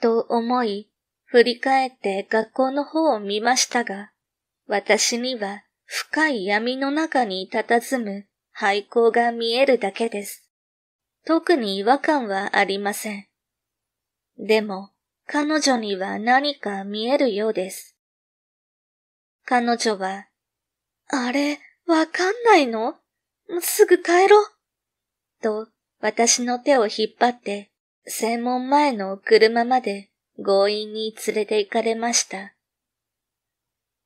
と思い、振り返って学校の方を見ましたが、私には深い闇の中に佇む廃校が見えるだけです。特に違和感はありません。でも、彼女には何か見えるようです。彼女は、あれ、わかんないのすぐ帰ろう。と、私の手を引っ張って、正門前の車まで強引に連れて行かれました。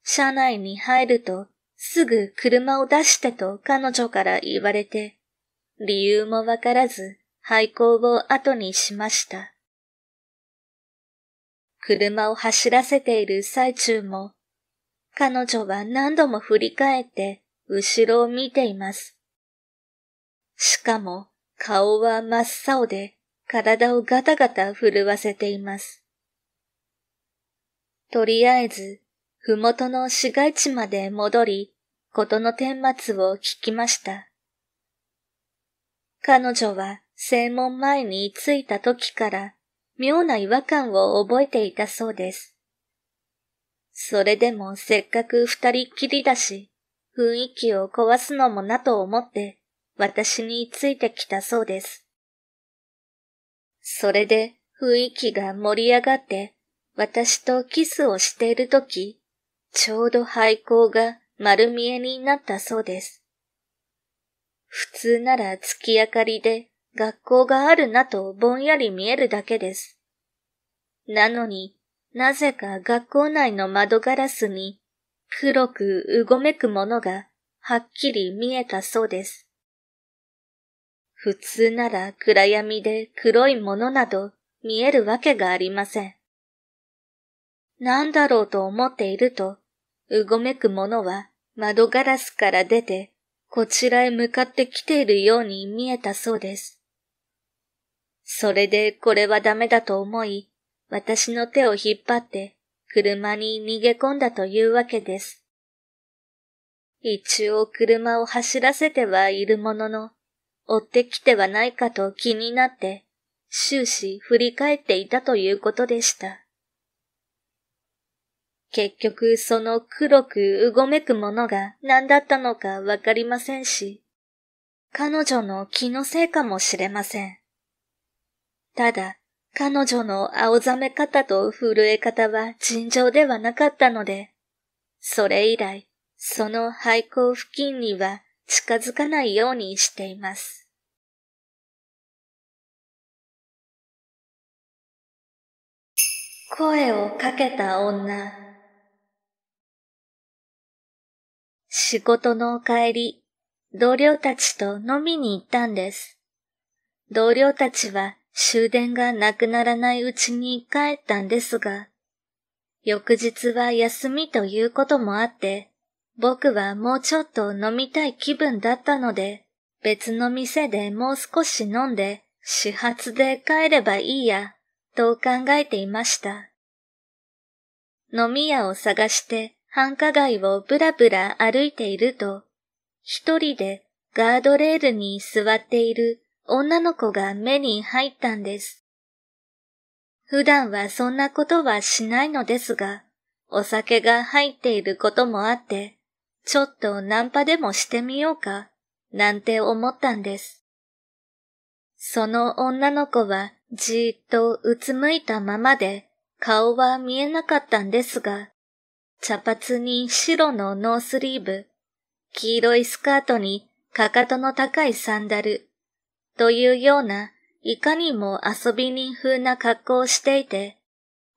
車内に入ると、すぐ車を出してと彼女から言われて、理由もわからず廃校を後にしました。車を走らせている最中も、彼女は何度も振り返って後ろを見ています。しかも顔は真っ青で体をガタガタ震わせています。とりあえず、ふもとの市街地まで戻り、ことの顛末を聞きました。彼女は正門前に着いた時から妙な違和感を覚えていたそうです。それでもせっかく二人っきりだし、雰囲気を壊すのもなと思って私についてきたそうです。それで雰囲気が盛り上がって私とキスをしているとき、ちょうど廃校が丸見えになったそうです。普通なら月明かりで学校があるなとぼんやり見えるだけです。なのになぜか学校内の窓ガラスに黒くうごめくものがはっきり見えたそうです。普通なら暗闇で黒いものなど見えるわけがありません。なんだろうと思っていると、うごめく者は窓ガラスから出て、こちらへ向かってきているように見えたそうです。それでこれはダメだと思い、私の手を引っ張って車に逃げ込んだというわけです。一応車を走らせてはいるものの、追ってきてはないかと気になって、終始振り返っていたということでした。結局その黒くうごめくものが何だったのかわかりませんし、彼女の気のせいかもしれません。ただ、彼女の青ざめ方と震え方は尋常ではなかったので、それ以来、その廃校付近には近づかないようにしています。声をかけた女仕事の帰り、同僚たちと飲みに行ったんです。同僚たちは終電がなくならないうちに帰ったんですが、翌日は休みということもあって、僕はもうちょっと飲みたい気分だったので、別の店でもう少し飲んで、始発で帰ればいいや、と考えていました。飲み屋を探して繁華街をぶらぶら歩いていると、一人でガードレールに座っている女の子が目に入ったんです。普段はそんなことはしないのですが、お酒が入っていることもあって、ちょっとナンパでもしてみようか、なんて思ったんです。その女の子はじーっとうつむいたままで、顔は見えなかったんですが、茶髪に白のノースリーブ、黄色いスカートにかかとの高いサンダル、というような、いかにも遊び人風な格好をしていて、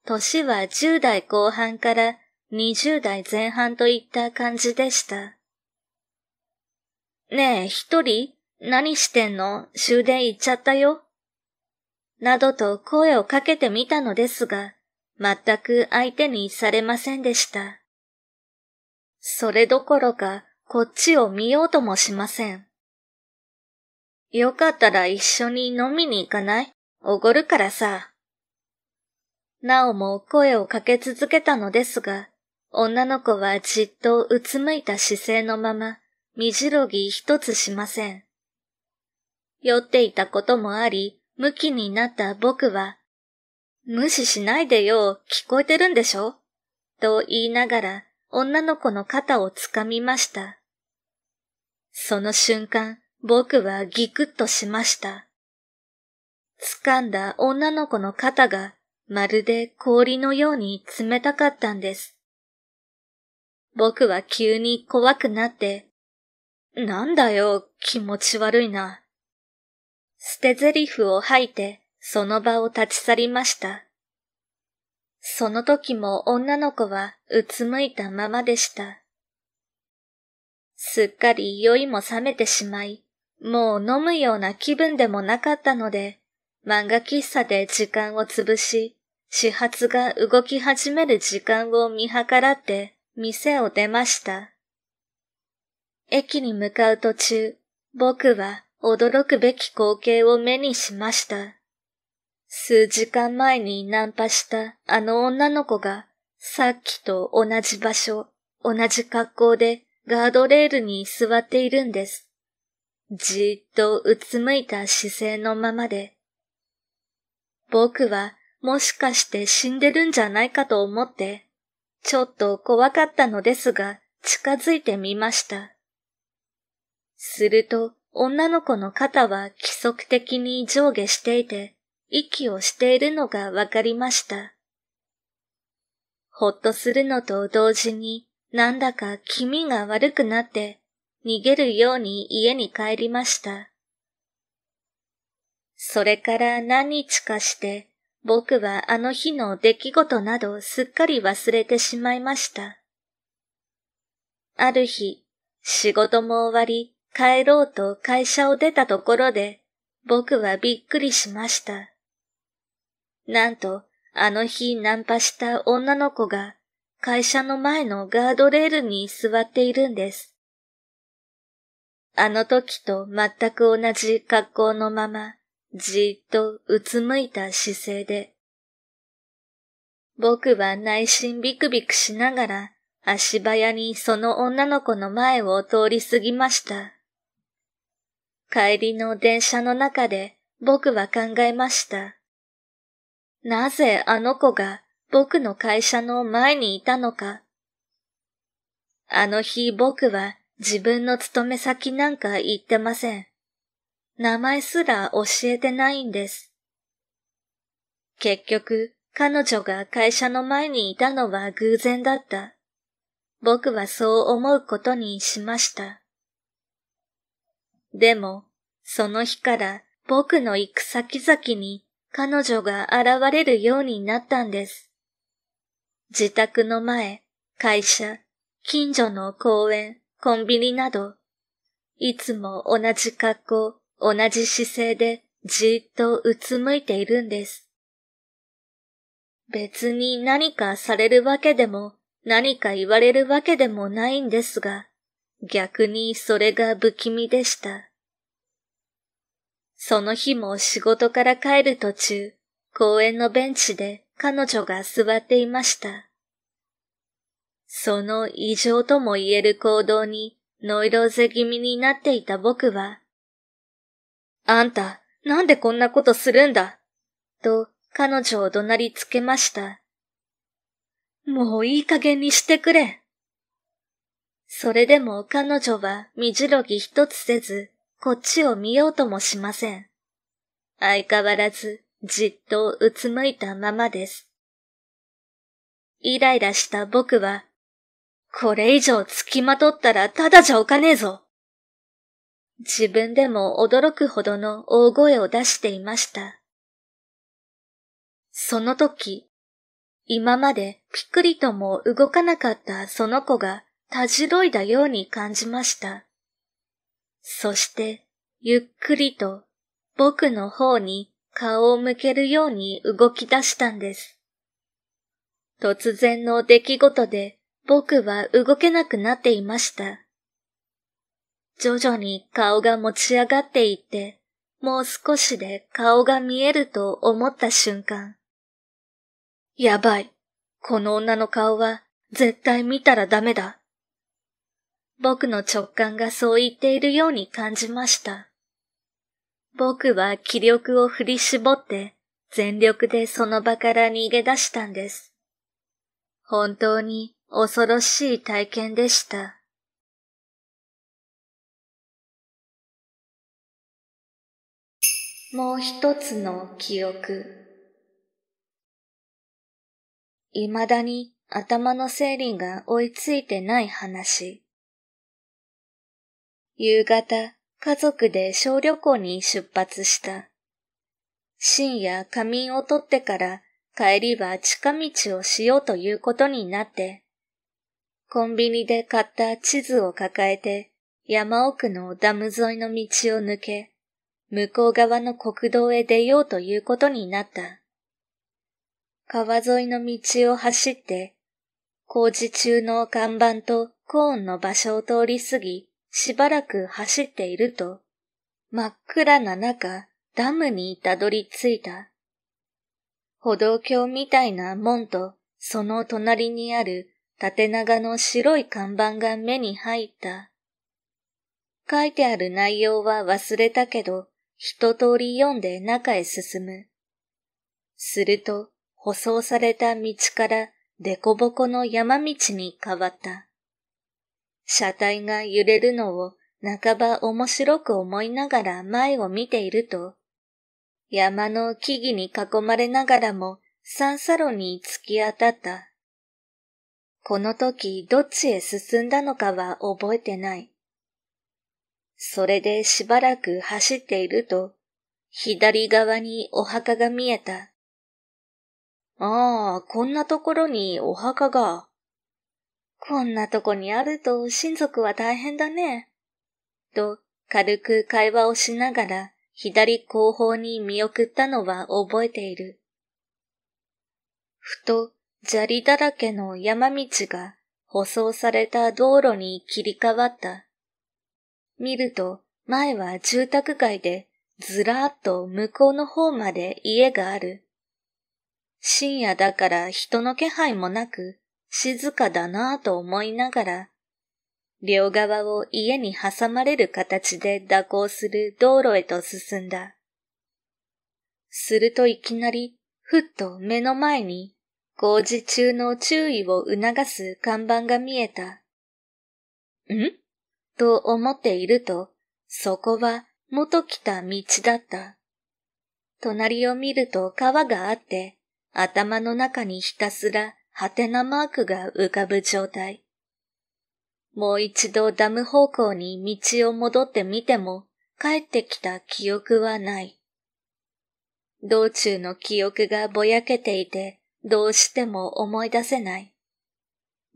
年は10代後半から20代前半といった感じでした。ねえ、一人何してんの終電行っちゃったよ。などと声をかけてみたのですが、全く相手にされませんでした。それどころか、こっちを見ようともしません。よかったら一緒に飲みに行かないおごるからさ。なおも声をかけ続けたのですが、女の子はじっとうつむいた姿勢のまま、みじろぎ一つしません。酔っていたこともあり、向きになった僕は無視しないでよ、聞こえてるんでしょと言いながら女の子の肩をつかみました。その瞬間、僕はギクッとしました。掴んだ女の子の肩がまるで氷のように冷たかったんです。僕は急に怖くなって、なんだよ、気持ち悪いな。捨て台詞を吐いて、その場を立ち去りました。その時も女の子はうつむいたままでした。すっかり酔いも覚めてしまい、もう飲むような気分でもなかったので、漫画喫茶で時間を潰し、始発が動き始める時間を見計らって店を出ました。駅に向かう途中、僕は驚くべき光景を目にしました。数時間前にナンパしたあの女の子が、さっきと同じ場所、同じ格好でガードレールに座っているんです。じーっとうつむいた姿勢のままで。僕はもしかして死んでるんじゃないかと思って、ちょっと怖かったのですが近づいてみました。すると女の子の肩は規則的に上下していて、息をしているのがわかりました。ほっとするのと同時になんだか気味が悪くなって逃げるように家に帰りました。それから何日かして僕はあの日の出来事などすっかり忘れてしまいました。ある日、仕事も終わり帰ろうと会社を出たところで僕はびっくりしました。なんと、あの日ナンパした女の子が会社の前のガードレールに座っているんです。あの時と全く同じ格好のまま、じっとうつむいた姿勢で。僕は内心ビクビクしながら足早にその女の子の前を通り過ぎました。帰りの電車の中で僕は考えました。なぜあの子が僕の会社の前にいたのか。あの日僕は自分の勤め先なんか言ってません。名前すら教えてないんです。結局、彼女が会社の前にいたのは偶然だった。僕はそう思うことにしました。でも、その日から僕の行く先々に彼女が現れるようになったんです。自宅の前、会社、近所の公園、コンビニなど、いつも同じ格好、同じ姿勢でじっとうつむいているんです。別に何かされるわけでも、何か言われるわけでもないんですが、逆にそれが不気味でした。その日も仕事から帰る途中、公園のベンチで彼女が座っていました。その異常とも言える行動にノイローゼ気味になっていた僕は、あんた、なんでこんなことするんだと彼女を怒鳴りつけました。もういい加減にしてくれ。それでも彼女は身じろぎ一つせず、こっちを見ようともしません。相変わらずじっとうつむいたままです。イライラした僕は、これ以上付きまとったらただじゃおかねえぞ。自分でも驚くほどの大声を出していました。その時、今までぴっくりとも動かなかったその子がたじろいだように感じました。そして、ゆっくりと僕の方に顔を向けるように動き出したんです。突然の出来事で僕は動けなくなっていました。徐々に顔が持ち上がっていって、もう少しで顔が見えると思った瞬間。やばい。この女の顔は絶対見たらダメだ。僕の直感がそう言っているように感じました。僕は気力を振り絞って全力でその場から逃げ出したんです。本当に恐ろしい体験でした。もう一つの記憶。未だに頭の整理が追いついてない話。夕方、家族で小旅行に出発した。深夜仮眠をとってから帰りは近道をしようということになって、コンビニで買った地図を抱えて山奥のダム沿いの道を抜け、向こう側の国道へ出ようということになった。川沿いの道を走って、工事中の看板とコーンの場所を通り過ぎ、しばらく走っていると、真っ暗な中、ダムにたどり着いた。歩道橋みたいな門と、その隣にある縦長の白い看板が目に入った。書いてある内容は忘れたけど、一通り読んで中へ進む。すると、舗装された道から凸凹の山道に変わった。車体が揺れるのを半ば面白く思いながら前を見ていると、山の木々に囲まれながらも三サロに突き当たった。この時どっちへ進んだのかは覚えてない。それでしばらく走っていると、左側にお墓が見えた。ああ、こんなところにお墓が。こんなとこにあると親族は大変だね。と軽く会話をしながら左後方に見送ったのは覚えている。ふと砂利だらけの山道が舗装された道路に切り替わった。見ると前は住宅街でずらーっと向こうの方まで家がある。深夜だから人の気配もなく、静かだなぁと思いながら、両側を家に挟まれる形で蛇行する道路へと進んだ。するといきなり、ふっと目の前に、工事中の注意を促す看板が見えた。んと思っていると、そこは元来た道だった。隣を見ると川があって、頭の中にひたすらはてなマークが浮かぶ状態。もう一度ダム方向に道を戻ってみても帰ってきた記憶はない。道中の記憶がぼやけていてどうしても思い出せない。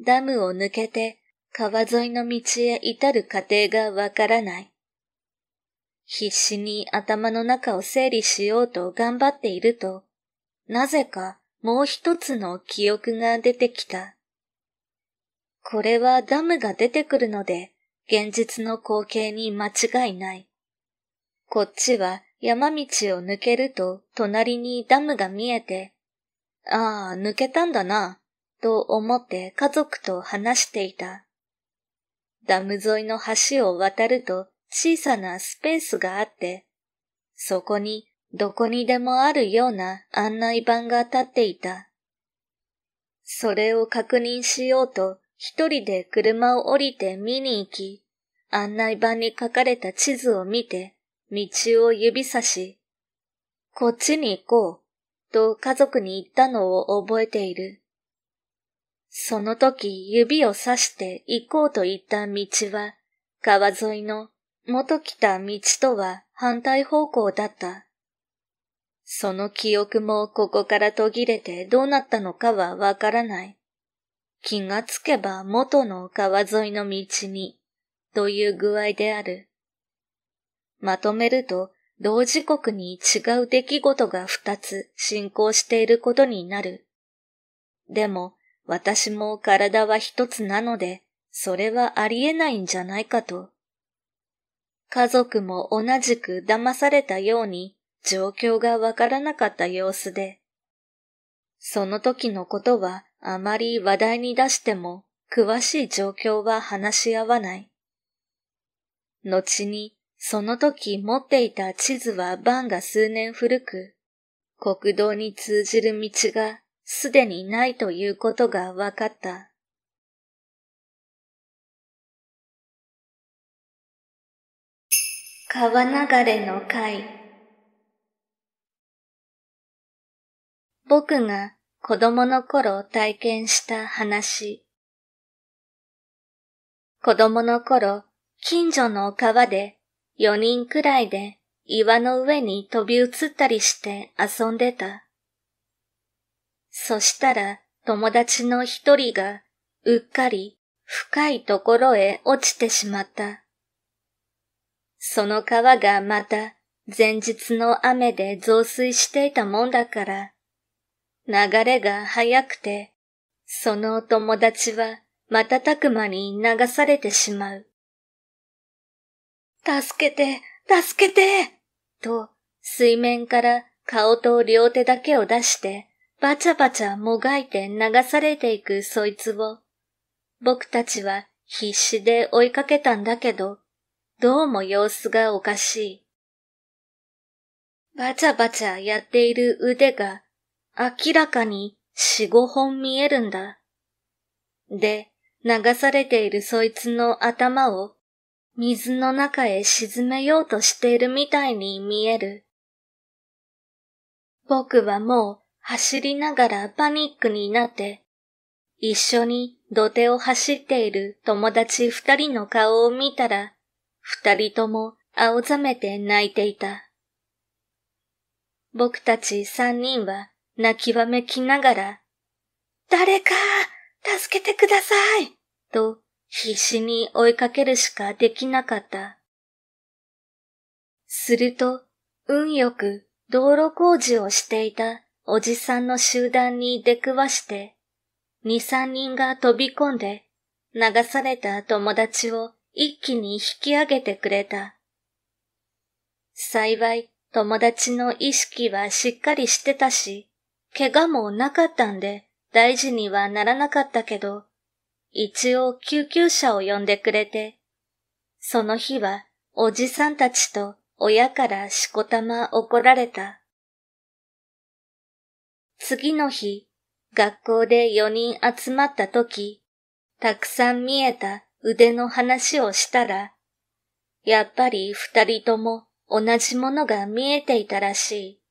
ダムを抜けて川沿いの道へ至る過程がわからない。必死に頭の中を整理しようと頑張っていると、なぜかもう一つの記憶が出てきた。これはダムが出てくるので、現実の光景に間違いない。こっちは山道を抜けると隣にダムが見えて、ああ、抜けたんだな、と思って家族と話していた。ダム沿いの橋を渡ると小さなスペースがあって、そこにどこにでもあるような案内板が立っていた。それを確認しようと一人で車を降りて見に行き、案内板に書かれた地図を見て道を指さし、こっちに行こうと家族に言ったのを覚えている。その時指をさして行こうと言った道は川沿いの元来た道とは反対方向だった。その記憶もここから途切れてどうなったのかはわからない。気がつけば元の川沿いの道に、という具合である。まとめると、同時刻に違う出来事が二つ進行していることになる。でも、私も体は一つなので、それはありえないんじゃないかと。家族も同じく騙されたように、状況がわからなかった様子で、その時のことはあまり話題に出しても詳しい状況は話し合わない。後にその時持っていた地図は番が数年古く、国道に通じる道がすでにないということがわかった。川流れの会僕が子供の頃体験した話。子供の頃、近所の川で4人くらいで岩の上に飛び移ったりして遊んでた。そしたら友達の一人がうっかり深いところへ落ちてしまった。その川がまた前日の雨で増水していたもんだから、流れが速くて、そのお友達は瞬く間に流されてしまう。助けて、助けてと、水面から顔と両手だけを出して、バチャバチャもがいて流されていくそいつを、僕たちは必死で追いかけたんだけど、どうも様子がおかしい。バチャバチャやっている腕が明らかに四五本見えるんだ。で、流されているそいつの頭を水の中へ沈めようとしているみたいに見える。僕はもう走りながらパニックになって、一緒に土手を走っている友達二人の顔を見たら、二人とも青ざめて泣いていた。僕たち三人は泣きわめきながら、誰か、助けてくださいと必死に追いかけるしかできなかった。すると、運よく道路工事をしていたおじさんの集団に出くわして、二三人が飛び込んで流された友達を一気に引き上げてくれた。幸い友達の意識はしっかりしてたし、怪我もなかったんで大事にはならなかったけど、一応救急車を呼んでくれて、その日はおじさんたちと親からしこたま怒られた。次の日、学校で4人集まった時、たくさん見えた腕の話をしたら、やっぱり二人とも同じものが見えていたらしい。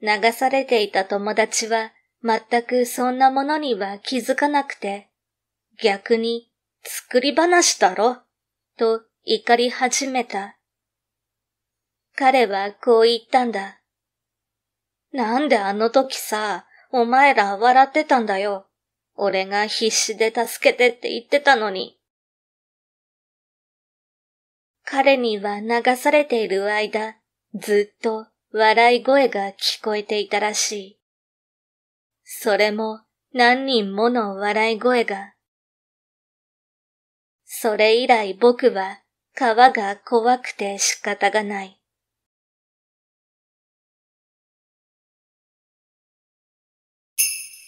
流されていた友達は全くそんなものには気づかなくて、逆に作り話だろ、と怒り始めた。彼はこう言ったんだ。なんであの時さ、お前ら笑ってたんだよ。俺が必死で助けてって言ってたのに。彼には流されている間、ずっと笑い声が聞こえていたらしい。それも何人もの笑い声が。それ以来僕は川が怖くて仕方がない。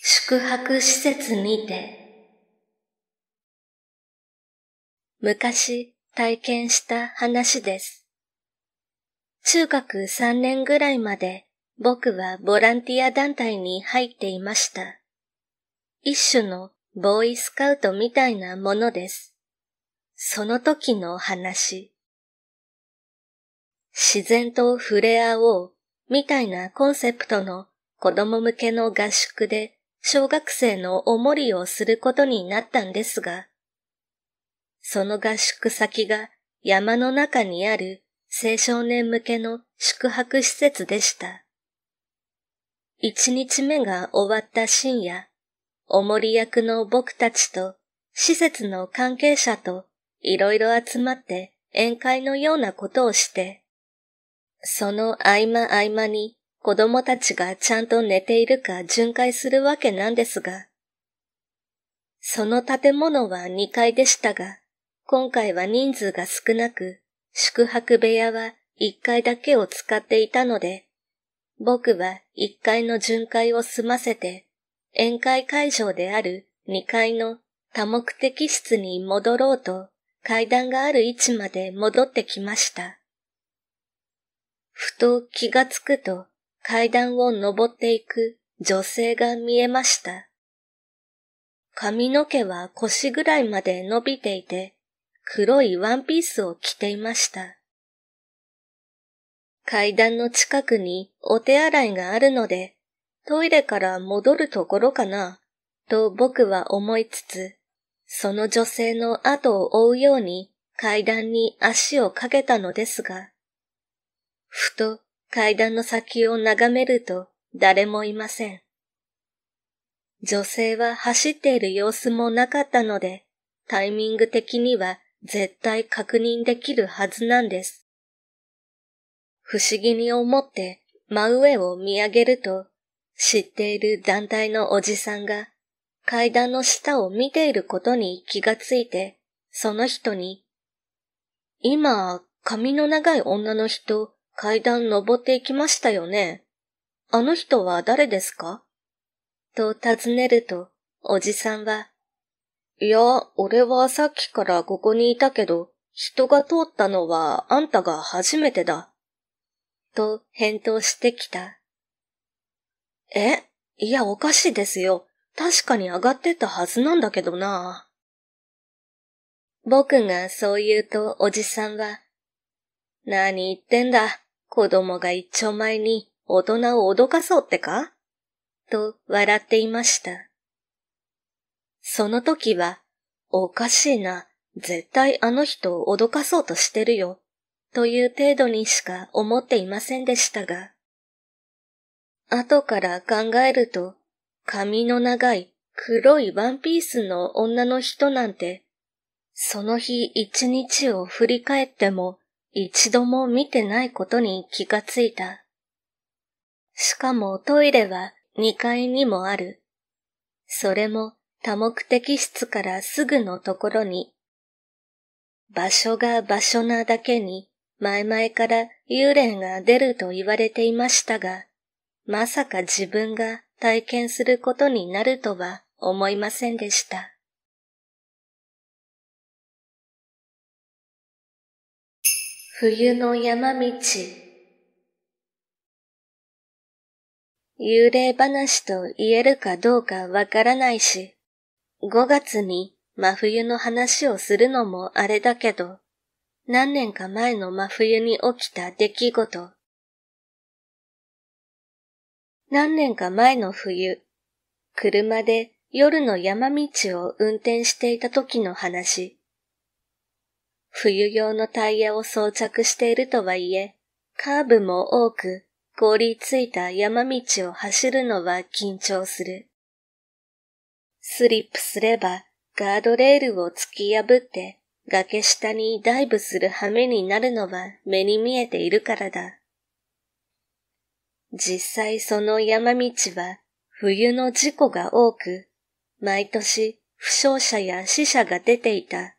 宿泊施設にて。昔体験した話です。中学3年ぐらいまで僕はボランティア団体に入っていました。一種のボーイスカウトみたいなものです。その時の話。自然と触れ合おうみたいなコンセプトの子供向けの合宿で小学生のおもりをすることになったんですが、その合宿先が山の中にある青少年向けの宿泊施設でした。一日目が終わった深夜、おもり役の僕たちと施設の関係者といろいろ集まって宴会のようなことをして、その合間合間に子供たちがちゃんと寝ているか巡回するわけなんですが、その建物は2階でしたが、今回は人数が少なく、宿泊部屋は1階だけを使っていたので、僕は1階の巡回を済ませて、宴会会場である2階の多目的室に戻ろうと階段がある位置まで戻ってきました。ふと気がつくと階段を登っていく女性が見えました。髪の毛は腰ぐらいまで伸びていて、黒いワンピースを着ていました。階段の近くにお手洗いがあるので、トイレから戻るところかな、と僕は思いつつ、その女性の後を追うように階段に足をかけたのですが、ふと階段の先を眺めると誰もいません。女性は走っている様子もなかったので、タイミング的には絶対確認できるはずなんです。不思議に思って真上を見上げると、知っている団体のおじさんが階段の下を見ていることに気がついて、その人に、今、髪の長い女の人、階段登っていきましたよね。あの人は誰ですかと尋ねると、おじさんは、いや、俺はさっきからここにいたけど、人が通ったのはあんたが初めてだ。と返答してきた。えいや、おかしいですよ。確かに上がってたはずなんだけどな。僕がそう言うとおじさんは、何言ってんだ。子供が一丁前に大人を脅かそうってかと笑っていました。その時は、おかしいな、絶対あの人を脅かそうとしてるよ、という程度にしか思っていませんでしたが。後から考えると、髪の長い黒いワンピースの女の人なんて、その日一日を振り返っても一度も見てないことに気がついた。しかもトイレは2階にもある。それも多目的室からすぐのところに、場所が場所なだけに、前々から幽霊が出ると言われていましたが、まさか自分が体験することになるとは思いませんでした。冬の山道幽霊話と言えるかどうかわからないし、5月に真冬の話をするのもあれだけど、何年か前の真冬に起きた出来事。何年か前の冬、車で夜の山道を運転していた時の話。冬用のタイヤを装着しているとはいえ、カーブも多く凍りついた山道を走るのは緊張する。スリップすればガードレールを突き破って崖下にダイブする羽目になるのは目に見えているからだ。実際その山道は冬の事故が多く、毎年負傷者や死者が出ていた。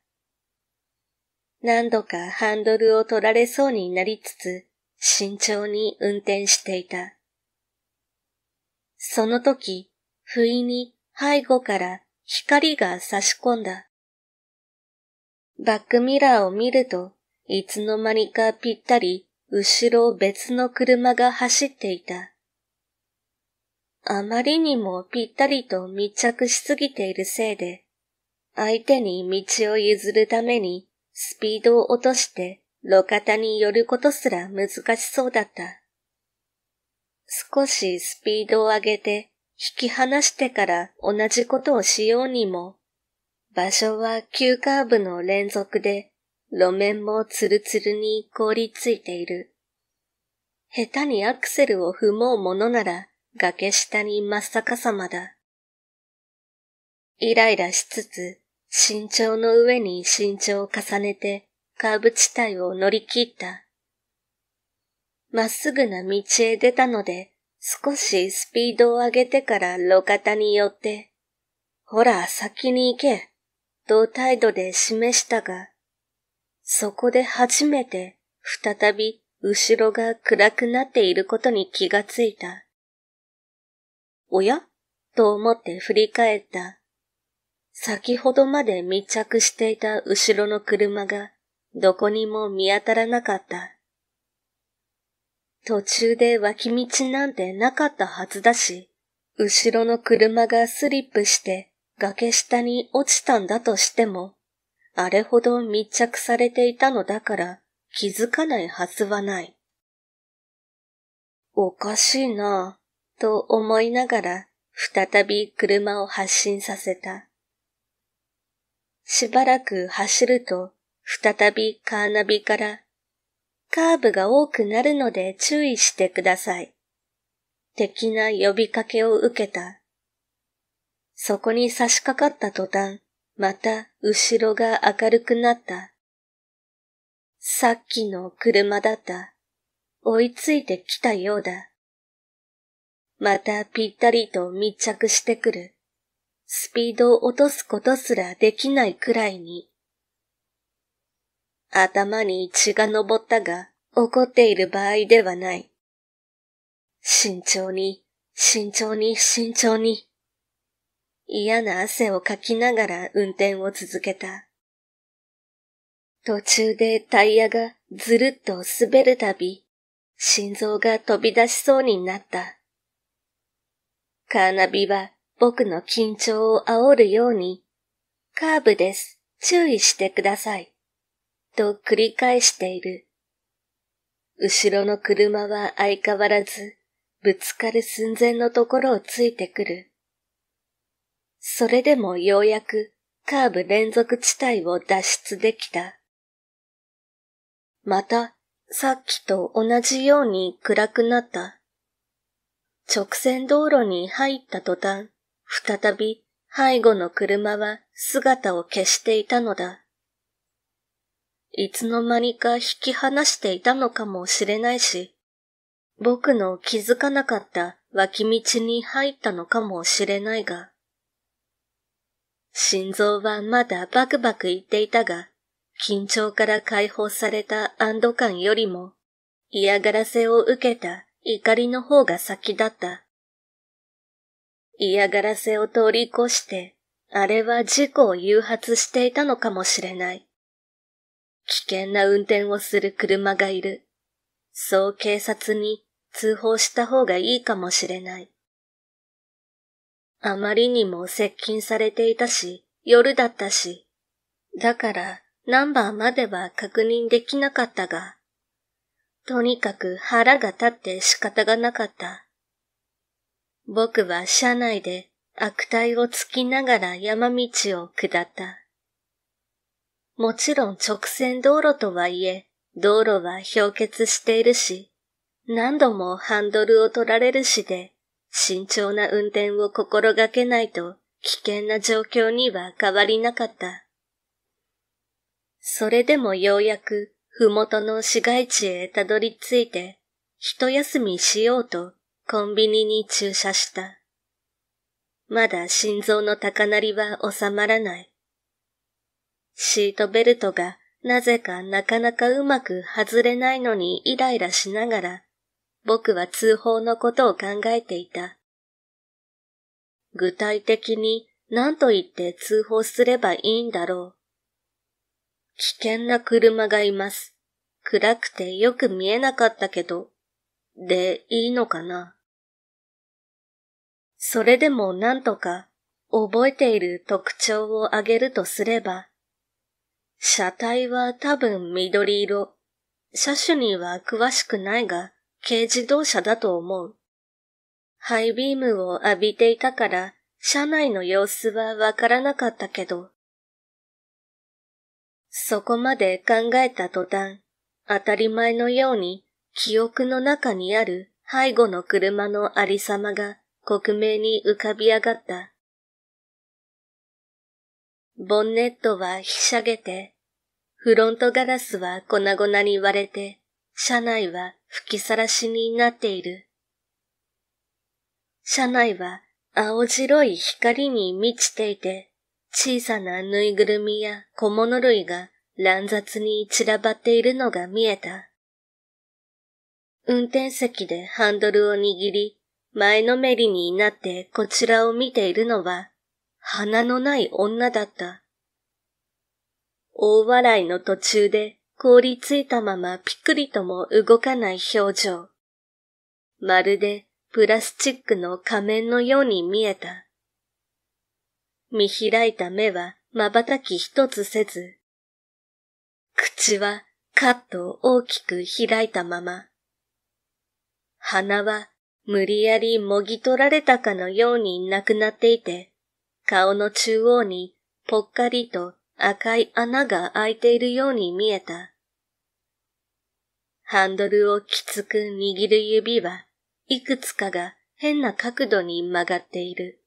何度かハンドルを取られそうになりつつ、慎重に運転していた。その時、不意に背後から光が差し込んだ。バックミラーを見ると、いつの間にかぴったり後ろ別の車が走っていた。あまりにもぴったりと密着しすぎているせいで、相手に道を譲るためにスピードを落として路肩に寄ることすら難しそうだった。少しスピードを上げて引き離してから同じことをしようにも、場所は急カーブの連続で路面もツルツルに凍りついている。下手にアクセルを踏もうものなら崖下に真っ逆さまだ。イライラしつつ、身長の上に身長を重ねてカーブ地帯を乗り切った。まっすぐな道へ出たので、少しスピードを上げてから路肩に寄って、ほら先に行け、と態度で示したが、そこで初めて再び後ろが暗くなっていることに気がついた。おやと思って振り返った。先ほどまで密着していた後ろの車がどこにも見当たらなかった。途中で脇道なんてなかったはずだし、後ろの車がスリップして崖下に落ちたんだとしても、あれほど密着されていたのだから気づかないはずはない。おかしいなぁ、と思いながら再び車を発進させた。しばらく走ると再びカーナビからカーブが多くなるので注意してください。的な呼びかけを受けた。そこに差し掛かった途端、また後ろが明るくなった。さっきの車だった。追いついてきたようだ。またぴったりと密着してくる。スピードを落とすことすらできないくらいに。頭に血が昇ったが、怒っている場合ではない。慎重に、慎重に、慎重に。嫌な汗をかきながら運転を続けた。途中でタイヤがずるっと滑るたび、心臓が飛び出しそうになった。カーナビは僕の緊張を煽るように、カーブです。注意してください。と繰り返している。後ろの車は相変わらず、ぶつかる寸前のところをついてくる。それでもようやくカーブ連続地帯を脱出できた。また、さっきと同じように暗くなった。直線道路に入った途端、再び背後の車は姿を消していたのだ。いつの間にか引き離していたのかもしれないし、僕の気づかなかった脇道に入ったのかもしれないが、心臓はまだバクバクいっていたが、緊張から解放された安堵感よりも、嫌がらせを受けた怒りの方が先だった。嫌がらせを通り越して、あれは事故を誘発していたのかもしれない。危険な運転をする車がいる。そう警察に通報した方がいいかもしれない。あまりにも接近されていたし、夜だったし。だから、ナンバーまでは確認できなかったが、とにかく腹が立って仕方がなかった。僕は車内で悪態をつきながら山道を下った。もちろん直線道路とはいえ、道路は氷結しているし、何度もハンドルを取られるしで、慎重な運転を心がけないと危険な状況には変わりなかった。それでもようやく、ふもとの市街地へたどり着いて、一休みしようとコンビニに駐車した。まだ心臓の高鳴りは収まらない。シートベルトがなぜかなかなかうまく外れないのにイライラしながら、僕は通報のことを考えていた。具体的に何と言って通報すればいいんだろう。危険な車がいます。暗くてよく見えなかったけど、でいいのかな。それでも何とか覚えている特徴を挙げるとすれば、車体は多分緑色。車種には詳しくないが、軽自動車だと思う。ハイビームを浴びていたから、車内の様子はわからなかったけど。そこまで考えた途端、当たり前のように記憶の中にある背後の車のありさまが克明に浮かび上がった。ボンネットはひしゃげて、フロントガラスは粉々に割れて、車内は吹きさらしになっている。車内は青白い光に満ちていて、小さなぬいぐるみや小物類が乱雑に散らばっているのが見えた。運転席でハンドルを握り、前のめりになってこちらを見ているのは、花のない女だった。大笑いの途中で凍りついたままピクリとも動かない表情。まるでプラスチックの仮面のように見えた。見開いた目は瞬き一つせず、口はカッと大きく開いたまま。鼻は無理やりもぎ取られたかのようになくなっていて、顔の中央にぽっかりと赤い穴が開いているように見えた。ハンドルをきつく握る指はいくつかが変な角度に曲がっている。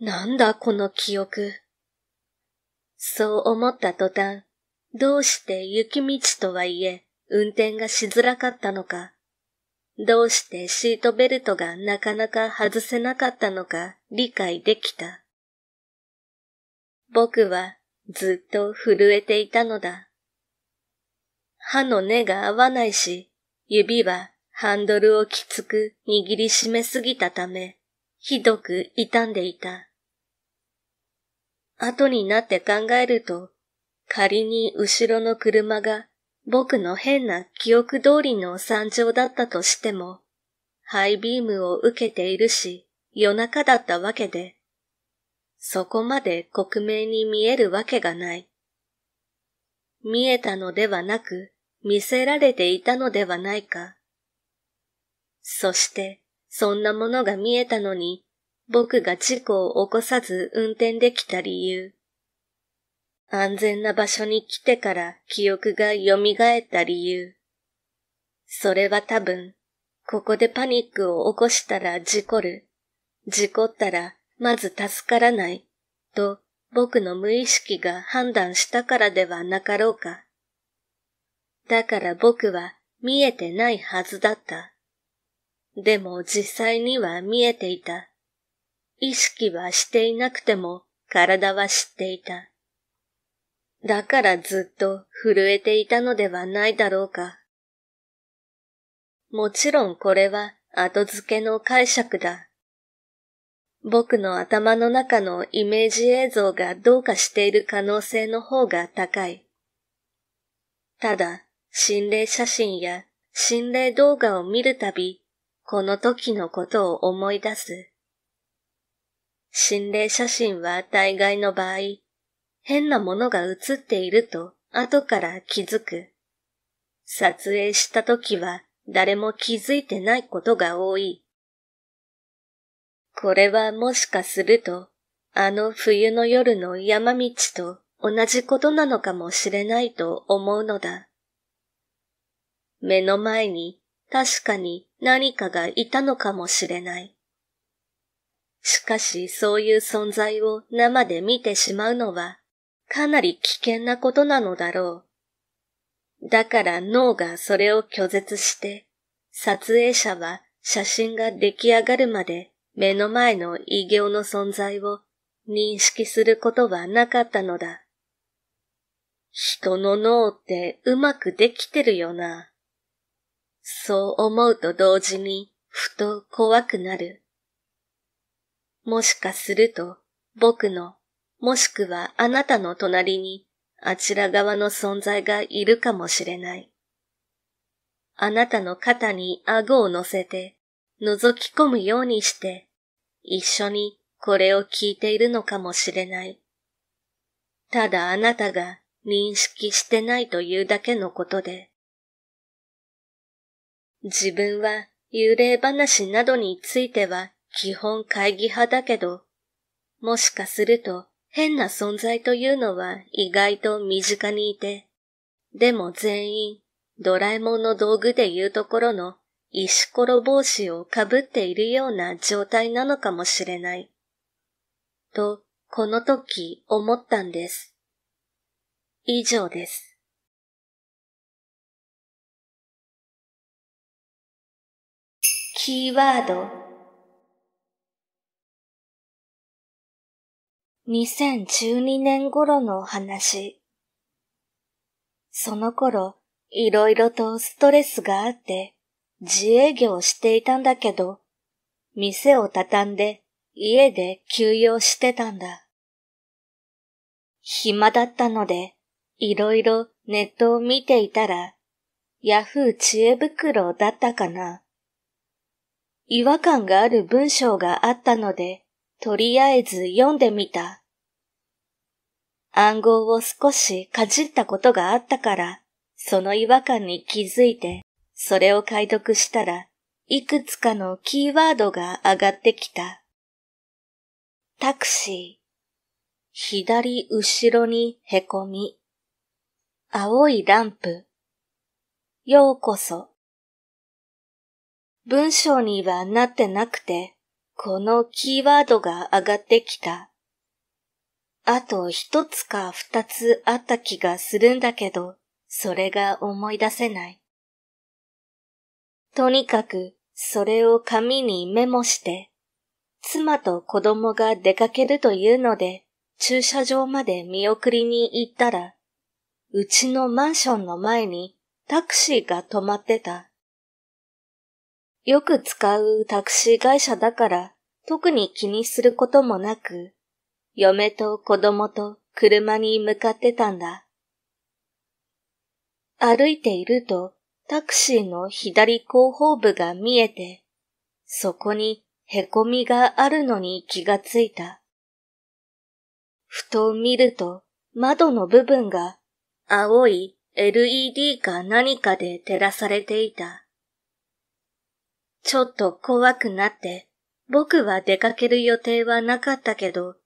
なんだこの記憶。そう思った途端、どうして雪道とはいえ運転がしづらかったのか、どうしてシートベルトがなかなか外せなかったのか理解できた。僕はずっと震えていたのだ。歯の根が合わないし、指はハンドルをきつく握りしめすぎたため、ひどく痛んでいた。後になって考えると、仮に後ろの車が僕の変な記憶通りの惨状だったとしても、ハイビームを受けているし、夜中だったわけで、そこまで克明に見えるわけがない。見えたのではなく、見せられていたのではないか。そして、そんなものが見えたのに、僕が事故を起こさず運転できた理由。安全な場所に来てから記憶が蘇った理由。それは多分、ここでパニックを起こしたら事故る。事故ったらまず助からない。と僕の無意識が判断したからではなかろうか。だから僕は見えてないはずだった。でも実際には見えていた。意識はしていなくても体は知っていた。だからずっと震えていたのではないだろうか。もちろんこれは後付けの解釈だ。僕の頭の中のイメージ映像がどうかしている可能性の方が高い。ただ、心霊写真や心霊動画を見るたび、この時のことを思い出す。心霊写真は大概の場合、変なものが映っていると後から気づく。撮影した時は誰も気づいてないことが多い。これはもしかすると、あの冬の夜の山道と同じことなのかもしれないと思うのだ。目の前に確かに何かがいたのかもしれない。しかしそういう存在を生で見てしまうのはかなり危険なことなのだろう。だから脳がそれを拒絶して、撮影者は写真が出来上がるまで目の前の異形の存在を認識することはなかったのだ。人の脳ってうまくできてるよな。そう思うと同時にふと怖くなる。もしかすると僕のもしくはあなたの隣にあちら側の存在がいるかもしれない。あなたの肩に顎を乗せて覗き込むようにして一緒にこれを聞いているのかもしれない。ただあなたが認識してないというだけのことで。自分は幽霊話などについては基本会議派だけど、もしかすると変な存在というのは意外と身近にいて、でも全員、ドラえもんの道具でいうところの石ころ帽子をかぶっているような状態なのかもしれない。と、この時思ったんです。以上です。キーワード2012年頃のお話。その頃、いろいろとストレスがあって、自営業をしていたんだけど、店を畳んで家で休養してたんだ。暇だったので、いろいろネットを見ていたら、ヤフー知恵袋だったかな。違和感がある文章があったので、とりあえず読んでみた。暗号を少しかじったことがあったから、その違和感に気づいて、それを解読したら、いくつかのキーワードが上がってきた。タクシー、左後ろにへこみ、青いランプ、ようこそ。文章にはなってなくて、このキーワードが上がってきた。あと一つか二つあった気がするんだけど、それが思い出せない。とにかく、それを紙にメモして、妻と子供が出かけるというので、駐車場まで見送りに行ったら、うちのマンションの前にタクシーが止まってた。よく使うタクシー会社だから、特に気にすることもなく、嫁と子供と車に向かってたんだ。歩いているとタクシーの左後方部が見えて、そこに凹みがあるのに気がついた。ふと見ると窓の部分が青い LED か何かで照らされていた。ちょっと怖くなって僕は出かける予定はなかったけど、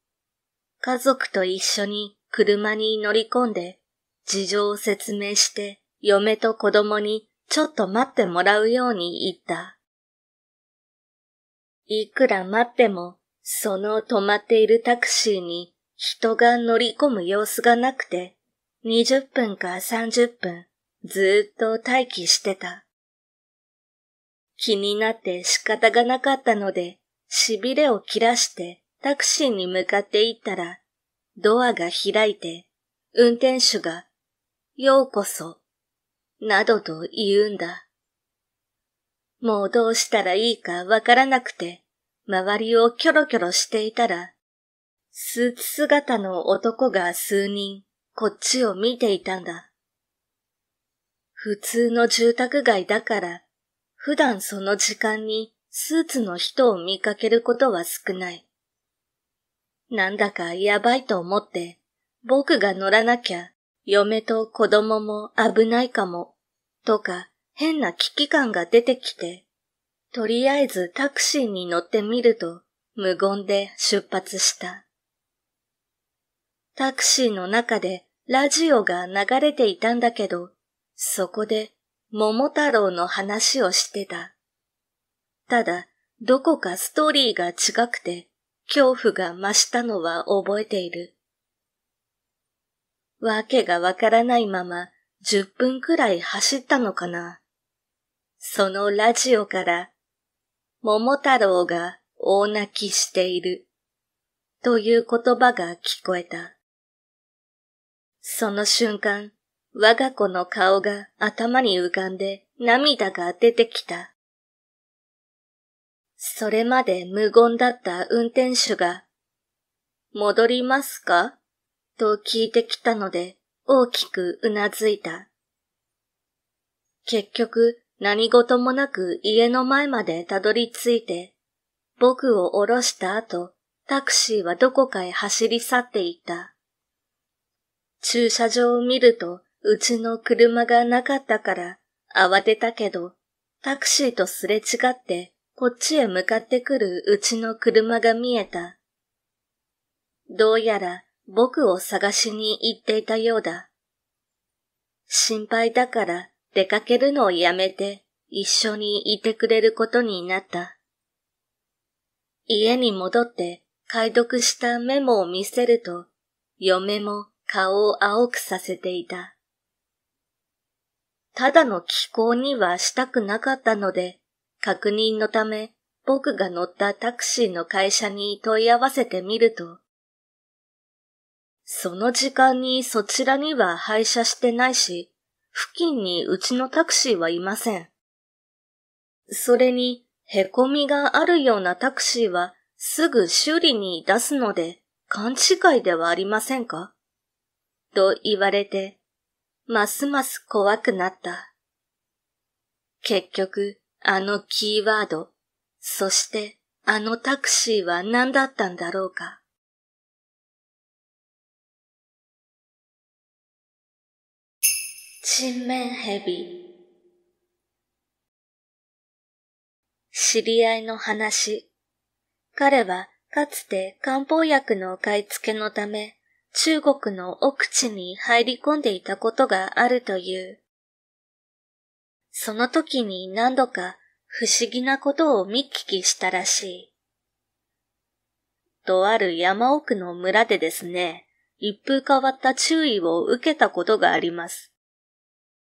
家族と一緒に車に乗り込んで、事情を説明して嫁と子供にちょっと待ってもらうように言った。いくら待っても、その止まっているタクシーに人が乗り込む様子がなくて、20分か30分ずっと待機してた。気になって仕方がなかったので、しびれを切らしてタクシーに向かって行ったら、ドアが開いて、運転手が、ようこそ、などと言うんだ。もうどうしたらいいかわからなくて、周りをキョロキョロしていたら、スーツ姿の男が数人、こっちを見ていたんだ。普通の住宅街だから、普段その時間にスーツの人を見かけることは少ない。なんだかやばいと思って、僕が乗らなきゃ、嫁と子供も危ないかも、とか変な危機感が出てきて、とりあえずタクシーに乗ってみると、無言で出発した。タクシーの中でラジオが流れていたんだけど、そこで桃太郎の話をしてた。ただ、どこかストーリーが違くて、恐怖が増したのは覚えている。わけがわからないまま十分くらい走ったのかな。そのラジオから、桃太郎が大泣きしている、という言葉が聞こえた。その瞬間、我が子の顔が頭に浮かんで涙が出てきた。それまで無言だった運転手が、戻りますかと聞いてきたので大きくうなずいた。結局何事もなく家の前までたどり着いて、僕を降ろした後、タクシーはどこかへ走り去っていった。駐車場を見ると、うちの車がなかったから、慌てたけど、タクシーとすれ違って、こっちへ向かってくるうちの車が見えた。どうやら僕を探しに行っていたようだ。心配だから出かけるのをやめて一緒にいてくれることになった。家に戻って解読したメモを見せると、嫁も顔を青くさせていた。ただの気候にはしたくなかったので、確認のため、僕が乗ったタクシーの会社に問い合わせてみると、その時間にそちらには廃車してないし、付近にうちのタクシーはいません。それに、へこみがあるようなタクシーはすぐ修理に出すので勘違いではありませんかと言われて、ますます怖くなった。結局、あのキーワード、そしてあのタクシーは何だったんだろうか。チンメンヘビ。知り合いの話。彼はかつて漢方薬の買い付けのため中国の奥地に入り込んでいたことがあるという。その時に何度か不思議なことを見聞きしたらしい。とある山奥の村でですね、一風変わった注意を受けたことがあります。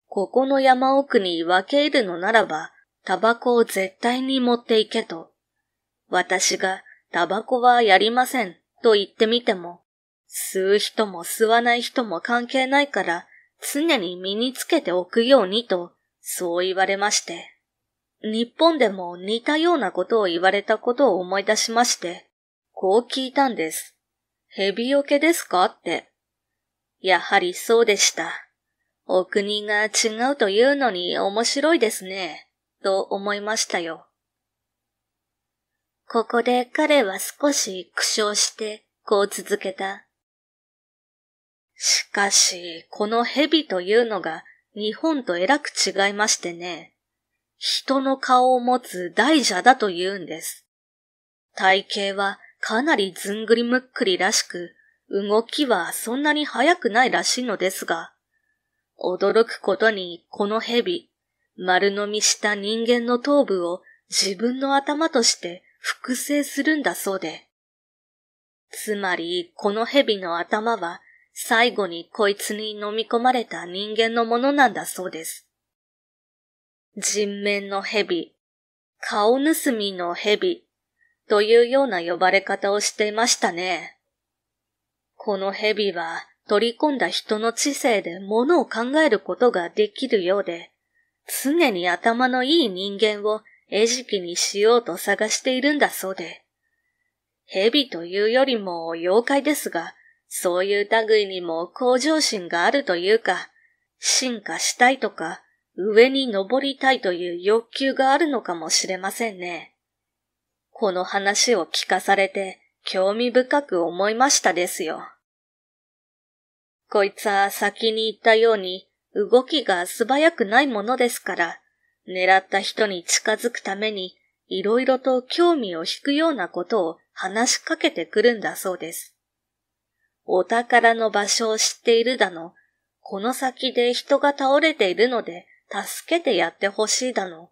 ここの山奥に分け入るのならば、タバコを絶対に持っていけと。私がタバコはやりませんと言ってみても、吸う人も吸わない人も関係ないから常に身につけておくようにとそう言われまして、日本でも似たようなことを言われたことを思い出しまして、こう聞いたんです。蛇よけですかって。やはりそうでした。お国が違うというのに面白いですね、と思いましたよ。ここで彼は少し苦笑してこう続けた。しかし、この蛇というのが日本とえらく違いましてね、人の顔を持つ大蛇だと言うんです。体型はかなりずんぐりむっくりらしく、動きはそんなに速くないらしいのですが、驚くことにこの蛇、丸飲みした人間の頭部を自分の頭として複製するんだそうで。つまり、この蛇の頭は最後にこいつに飲み込まれた人間のものなんだそうです。人面の蛇、顔盗みの蛇というような呼ばれ方をしていましたね。この蛇は取り込んだ人の知性で物を考えることができるようで、常に頭のいい人間を餌食にしようと探しているんだそうで。蛇というよりも妖怪ですが、そういう類にも向上心があるというか、進化したいとか、上に登りたいという欲求があるのかもしれませんね。この話を聞かされて興味深く思いましたですよ。こいつは先に言ったように動きが素早くないものですから、狙った人に近づくためにいろいろと興味を引くようなことを話しかけてくるんだそうです。お宝の場所を知っているだの、この先で人が倒れているので、助けてやってほしいだの。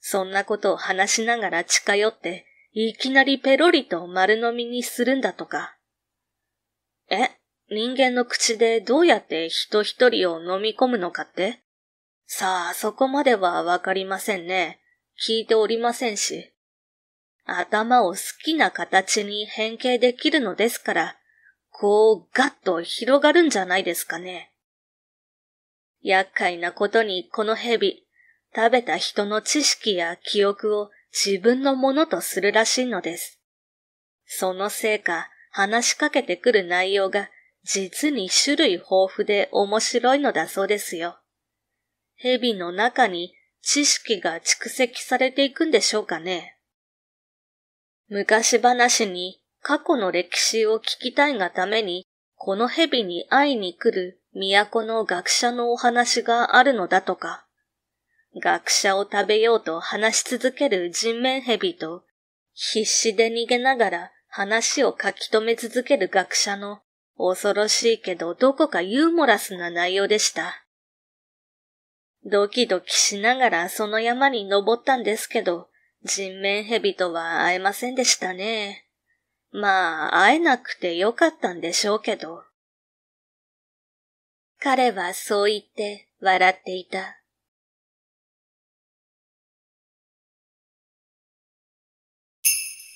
そんなことを話しながら近寄って、いきなりペロリと丸飲みにするんだとか。え、人間の口でどうやって人一人を飲み込むのかってさあ、そこまではわかりませんね。聞いておりませんし。頭を好きな形に変形できるのですから、こうガッと広がるんじゃないですかね。厄介なことにこの蛇、食べた人の知識や記憶を自分のものとするらしいのです。そのせいか話しかけてくる内容が実に種類豊富で面白いのだそうですよ。蛇の中に知識が蓄積されていくんでしょうかね。昔話に過去の歴史を聞きたいがために、この蛇に会いに来る都の学者のお話があるのだとか。学者を食べようと話し続ける人面蛇と、必死で逃げながら話を書き留め続ける学者の恐ろしいけどどこかユーモラスな内容でした。ドキドキしながらその山に登ったんですけど、人面蛇とは会えませんでしたね。まあ、会えなくてよかったんでしょうけど。彼はそう言って笑っていた。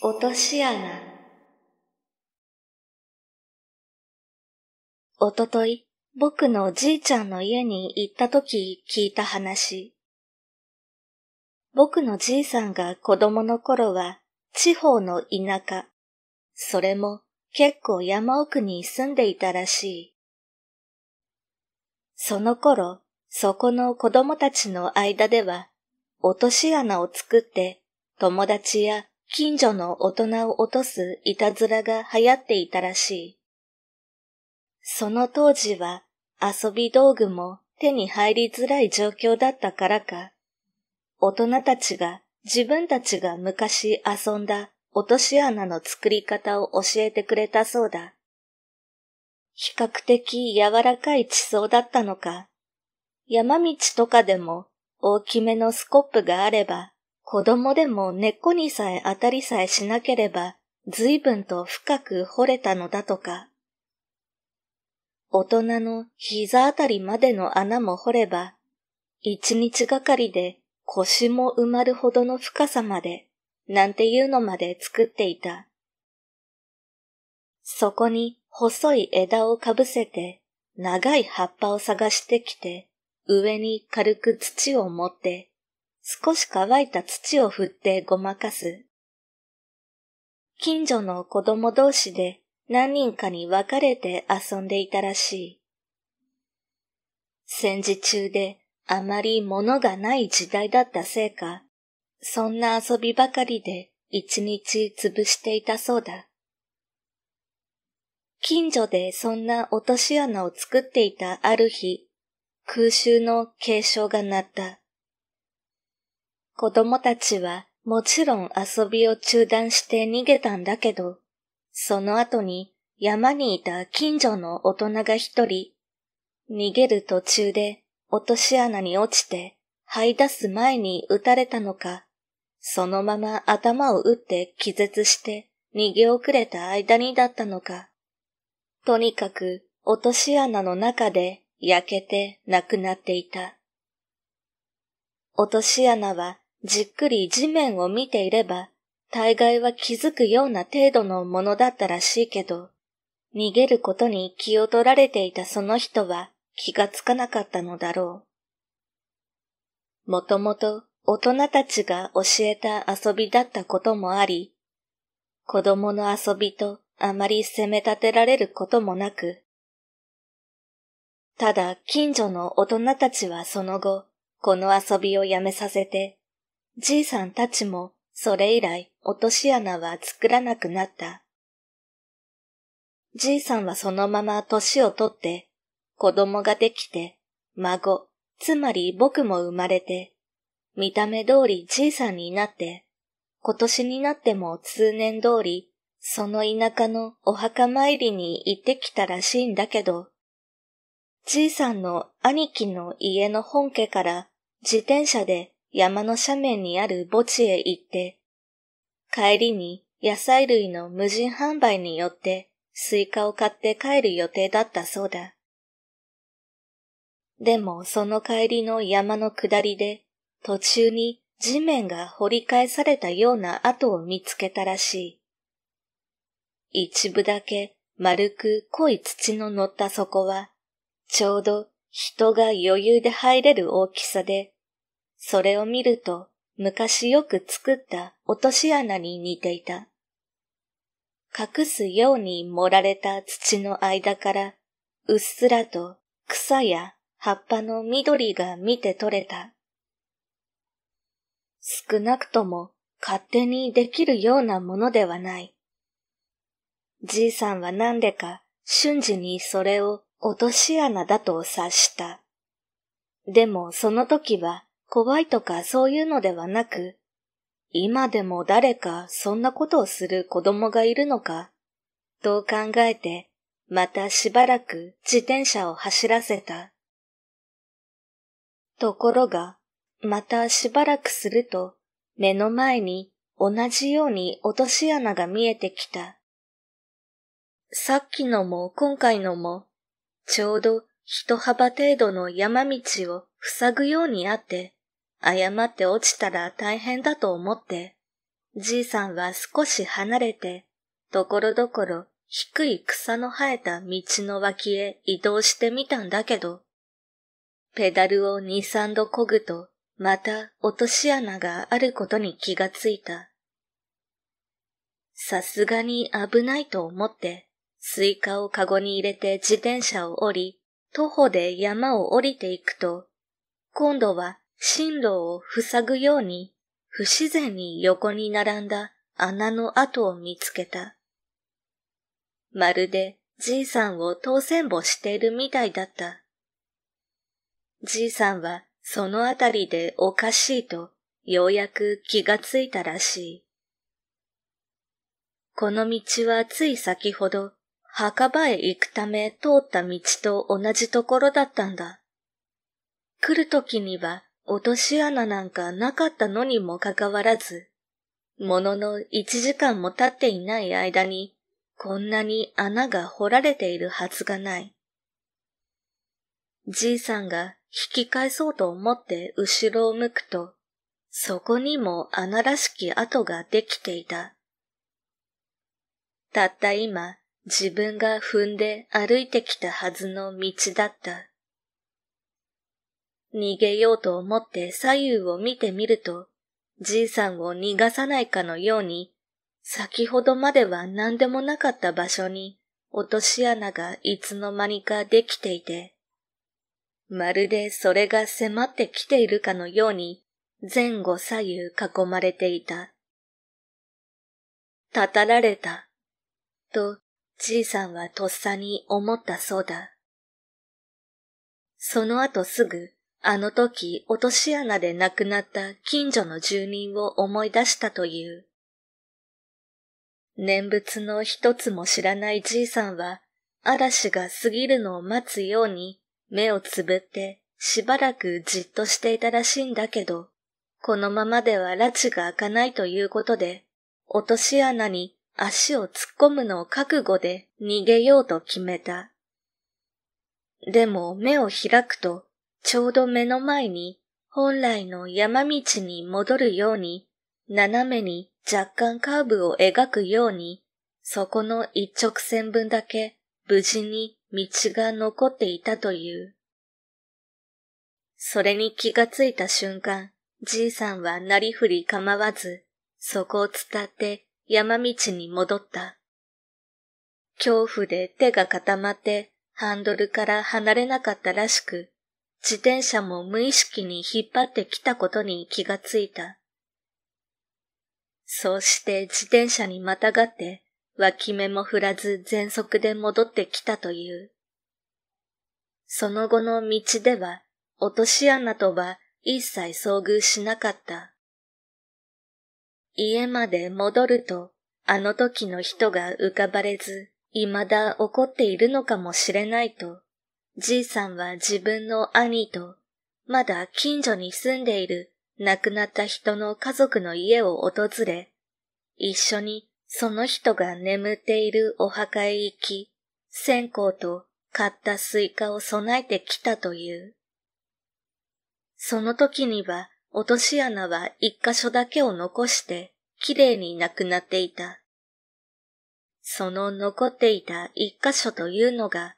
落とし穴。おととい、僕のおじいちゃんの家に行った時聞いた話。僕のじいさんが子供の頃は地方の田舎、それも結構山奥に住んでいたらしい。その頃、そこの子供たちの間では、落とし穴を作って友達や近所の大人を落とすいたずらが流行っていたらしい。その当時は遊び道具も手に入りづらい状況だったからか、大人たちが自分たちが昔遊んだ落とし穴の作り方を教えてくれたそうだ。比較的柔らかい地層だったのか、山道とかでも大きめのスコップがあれば、子供でも根っこにさえ当たりさえしなければ、随分と深く掘れたのだとか。大人の膝あたりまでの穴も掘れば、一日がかりで腰も埋まるほどの深さまでなんていうのまで作っていた。そこに細い枝をかぶせて、長い葉っぱを探してきて、上に軽く土を持って、少し乾いた土を振ってごまかす。近所の子供同士で何人かに分かれて遊んでいたらしい。戦時中であまり物がない時代だったせいか、そんな遊びばかりで一日潰していたそうだ。近所でそんな落とし穴を作っていたある日、空襲の警鐘が鳴った。子供たちはもちろん遊びを中断して逃げたんだけど、その後に山にいた近所の大人が一人、逃げる途中で落とし穴に落ちて、這い出す前に撃たれたのか、そのまま頭を打って気絶して逃げ遅れた間にだったのか。とにかく落とし穴の中で焼けて亡くなっていた。落とし穴はじっくり地面を見ていれば大概は気づくような程度のものだったらしいけど、逃げることに気を取られていたその人は気がつかなかったのだろう。もともと大人たちが教えた遊びだったこともあり、子供の遊びとあまり責め立てられることもなく、ただ近所の大人たちはその後、この遊びをやめさせて、じいさんたちもそれ以来落とし穴は作らなくなった。じいさんはそのまま年をとって、子供ができて、孫、つまり僕も生まれて、見た目通りじいさんになって、今年になっても通年通り、その田舎のお墓参りに行ってきたらしいんだけど、じいさんの兄貴の家の本家から自転車で山の斜面にある墓地へ行って、帰りに野菜類の無人販売によってスイカを買って帰る予定だったそうだ。でもその帰りの山の下りで途中に地面が掘り返されたような跡を見つけたらしい。一部だけ丸く濃い土の乗った底は、ちょうど人が余裕で入れる大きさで、それを見ると昔よく作った落とし穴に似ていた。隠すように盛られた土の間から、うっすらと草や葉っぱの緑が見て取れた。少なくとも勝手にできるようなものではない。じいさんはなんでか瞬時にそれを落とし穴だと察した。でもその時は怖いとかそういうのではなく、今でも誰かそんなことをする子供がいるのか、と考えてまたしばらく自転車を走らせた。ところが、またしばらくすると、目の前に同じように落とし穴が見えてきた。さっきのも今回のも、ちょうど一幅程度の山道を塞ぐようにあって、誤って落ちたら大変だと思って、じいさんは少し離れて、ところどころ低い草の生えた道の脇へ移動してみたんだけど、ペダルを二三度こぐとまた落とし穴があることに気がついた。さすがに危ないと思って、スイカをカゴに入れて自転車を降り、徒歩で山を降りていくと、今度は進路を塞ぐように不自然に横に並んだ穴の跡を見つけた。まるでじいさんを当選簿しているみたいだった。じいさんはそのあたりでおかしいと、ようやく気がついたらしい。この道はつい先ほど、墓場へ行くため通った道と同じところだったんだ。来る時には落とし穴なんかなかったのにもかかわらず、ものの一時間も経っていない間に、こんなに穴が掘られているはずがない。じいさんが引き返そうと思って後ろを向くと、そこにも穴らしき跡ができていた。たった今、自分が踏んで歩いてきたはずの道だった。逃げようと思って左右を見てみると、じいさんを逃がさないかのように、先ほどまでは何でもなかった場所に落とし穴がいつの間にかできていて、まるでそれが迫ってきているかのように前後左右囲まれていた。たたられた、とじいさんはとっさに思ったそうだ。その後すぐ、あの時落とし穴で亡くなった近所の住人を思い出したという。念仏の一つも知らないじいさんは、嵐が過ぎるのを待つように、目をつぶってしばらくじっとしていたらしいんだけど、このままでは拉致が開かないということで、落とし穴に足を突っ込むのを覚悟で逃げようと決めた。でも目を開くと、ちょうど目の前に本来の山道に戻るように、斜めに若干カーブを描くように、そこの一直線分だけ無事に道が残っていたという。それに気がついた瞬間、じいさんはなりふり構わず、そこを伝って山道に戻った。恐怖で手が固まってハンドルから離れなかったらしく、自転車も無意識に引っ張ってきたことに気がついた。そうして自転車にまたがって脇目も振らず全速で戻ってきたという。その後の道では、落とし穴とは一切遭遇しなかった。家まで戻ると、あの時の人が浮かばれず、未だ怒っているのかもしれないと、じいさんは自分の兄と、まだ近所に住んでいる亡くなった人の家族の家を訪れ、一緒にその人が眠っているお墓へ行き、線香と買ったスイカを備えてきたという。その時には落とし穴は一箇所だけを残してきれいになくなっていた。その残っていた一箇所というのが、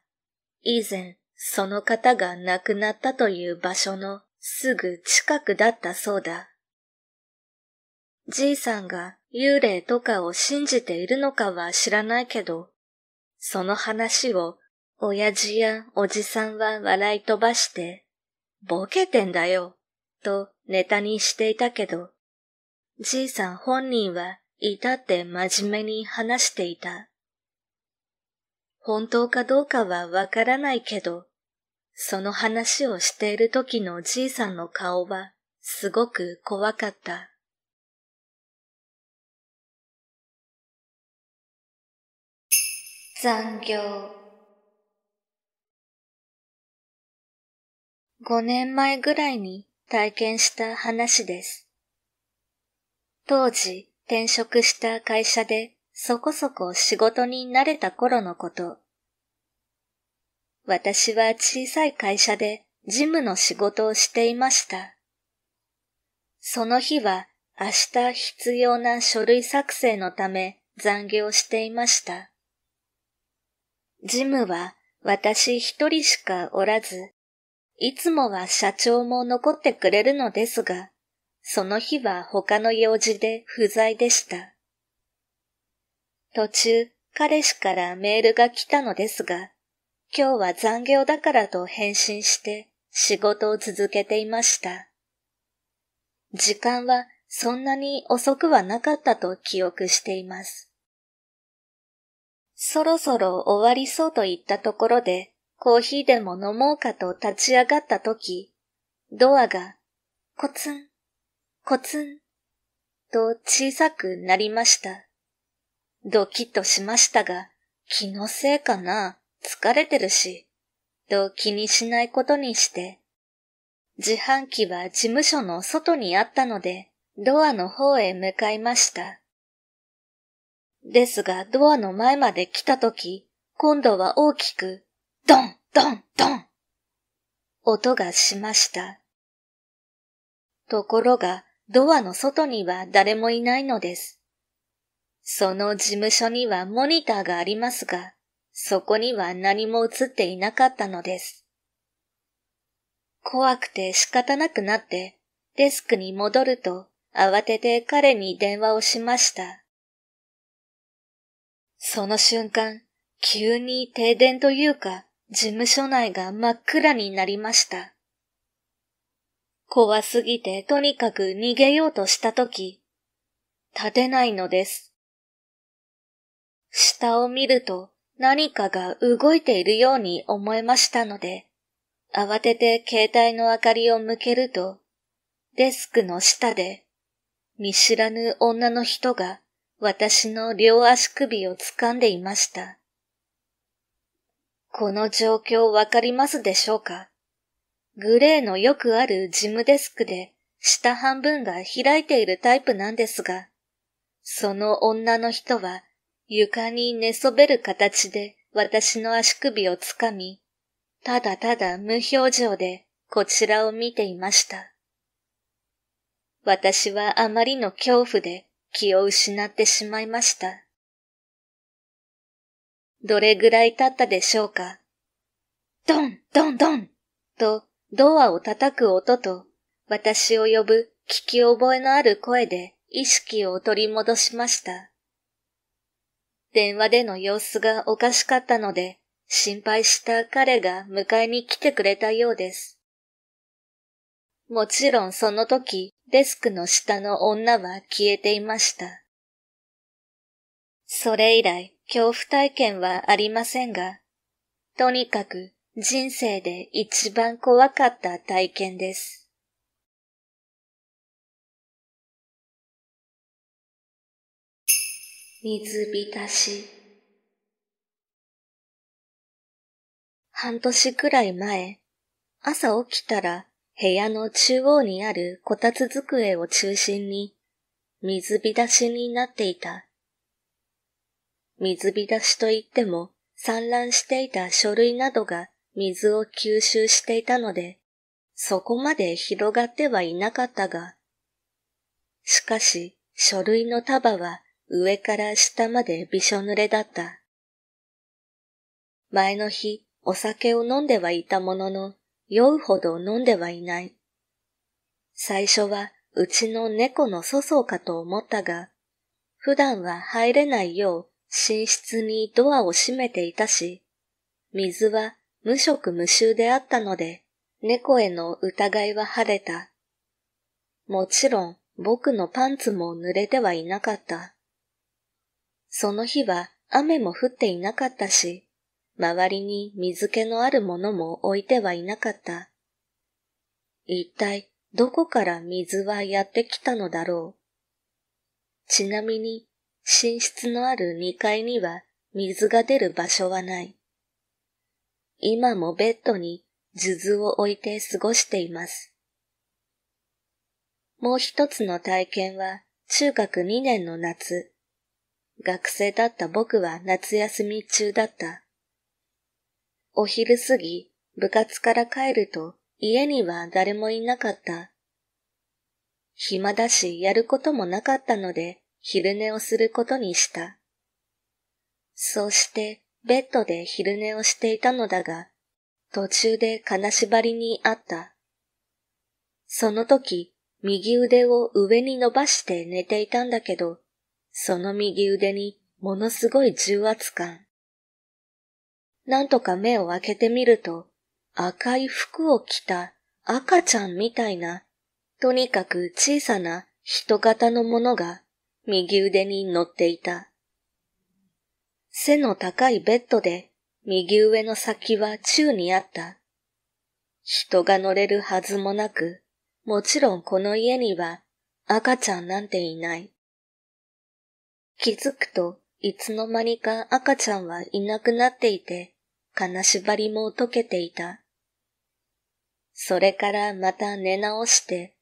以前その方が亡くなったという場所のすぐ近くだったそうだ。じいさんが幽霊とかを信じているのかは知らないけど、その話を親父やおじさんは笑い飛ばして、ボケてんだよ、とネタにしていたけど、じいさん本人はいたって真面目に話していた。本当かどうかはわからないけど、その話をしている時のじいさんの顔はすごく怖かった。残業。5年前ぐらいに体験した話です。当時転職した会社でそこそこ仕事に慣れた頃のこと。私は小さい会社で事務の仕事をしていました。その日は明日必要な書類作成のため残業していました。ジムは私一人しかおらず、いつもは社長も残ってくれるのですが、その日は他の用事で不在でした。途中、彼氏からメールが来たのですが、今日は残業だからと返信して仕事を続けていました。時間はそんなに遅くはなかったと記憶しています。そろそろ終わりそうと言ったところで、コーヒーでも飲もうかと立ち上がったとき、ドアが、コツン、コツン、と小さくなりました。ドキッとしましたが、気のせいかな、疲れてるし、と気にしないことにして、自販機は事務所の外にあったので、ドアの方へ向かいました。ですが、ドアの前まで来たとき、今度は大きく、ドン、ドン、ドン音がしました。ところが、ドアの外には誰もいないのです。その事務所にはモニターがありますが、そこには何も映っていなかったのです。怖くて仕方なくなって、デスクに戻ると、慌てて彼に電話をしました。その瞬間、急に停電というか、事務所内が真っ暗になりました。怖すぎてとにかく逃げようとしたとき、立てないのです。下を見ると何かが動いているように思えましたので、慌てて携帯の明かりを向けると、デスクの下で見知らぬ女の人が私の両足首を掴んでいました。この状況わかりますでしょうかグレーのよくあるジムデスクで下半分が開いているタイプなんですが、その女の人は床に寝そべる形で私の足首を掴み、ただただ無表情でこちらを見ていました。私はあまりの恐怖で気を失ってしまいました。どれぐらい経ったでしょうか。ドン、ドン、ドンとドアを叩く音と私を呼ぶ聞き覚えのある声で意識を取り戻しました。電話での様子がおかしかったので心配した彼が迎えに来てくれたようです。もちろんその時、デスクの下の女は消えていました。それ以来、恐怖体験はありませんが、とにかく人生で一番怖かった体験です。水浸し。半年くらい前、朝起きたら部屋の中央にあるこたつ机を中心に水浸しになっていた。水浸しといっても散乱していた書類などが水を吸収していたので、そこまで広がってはいなかったが、しかし書類の束は上から下までびしょ濡れだった。前の日お酒を飲んではいたものの、酔うほど飲んではいない。最初はうちの猫の粗相かと思ったが、普段は入れないよう寝室にドアを閉めていたし、水は無色無臭であったので、猫への疑いは晴れた。もちろん僕のパンツも濡れてはいなかった。その日は雨も降っていなかったし、周りに水気のあるものも置いてはいなかった。一体どこから水はやってきたのだろう。ちなみに寝室のある2階には水が出る場所はない。今もベッドに数珠を置いて過ごしています。もう一つの体験は中学2年の夏。学生だった僕は夏休み中だった。お昼過ぎ、部活から帰ると家には誰もいなかった。暇だしやることもなかったので昼寝をすることにした。そうしてベッドで昼寝をしていたのだが、途中で金縛りにあった。その時、右腕を上に伸ばして寝ていたんだけど、その右腕にものすごい重圧感。なんとか目を開けてみると、赤い服を着た赤ちゃんみたいな、とにかく小さな人型のものが右腕に乗っていた。背の高いベッドで右上の先は宙にあった。人が乗れるはずもなく、もちろんこの家には赤ちゃんなんていない。気づくといつの間にか赤ちゃんはいなくなっていて、金縛りも解けていた。それからまた寝直して、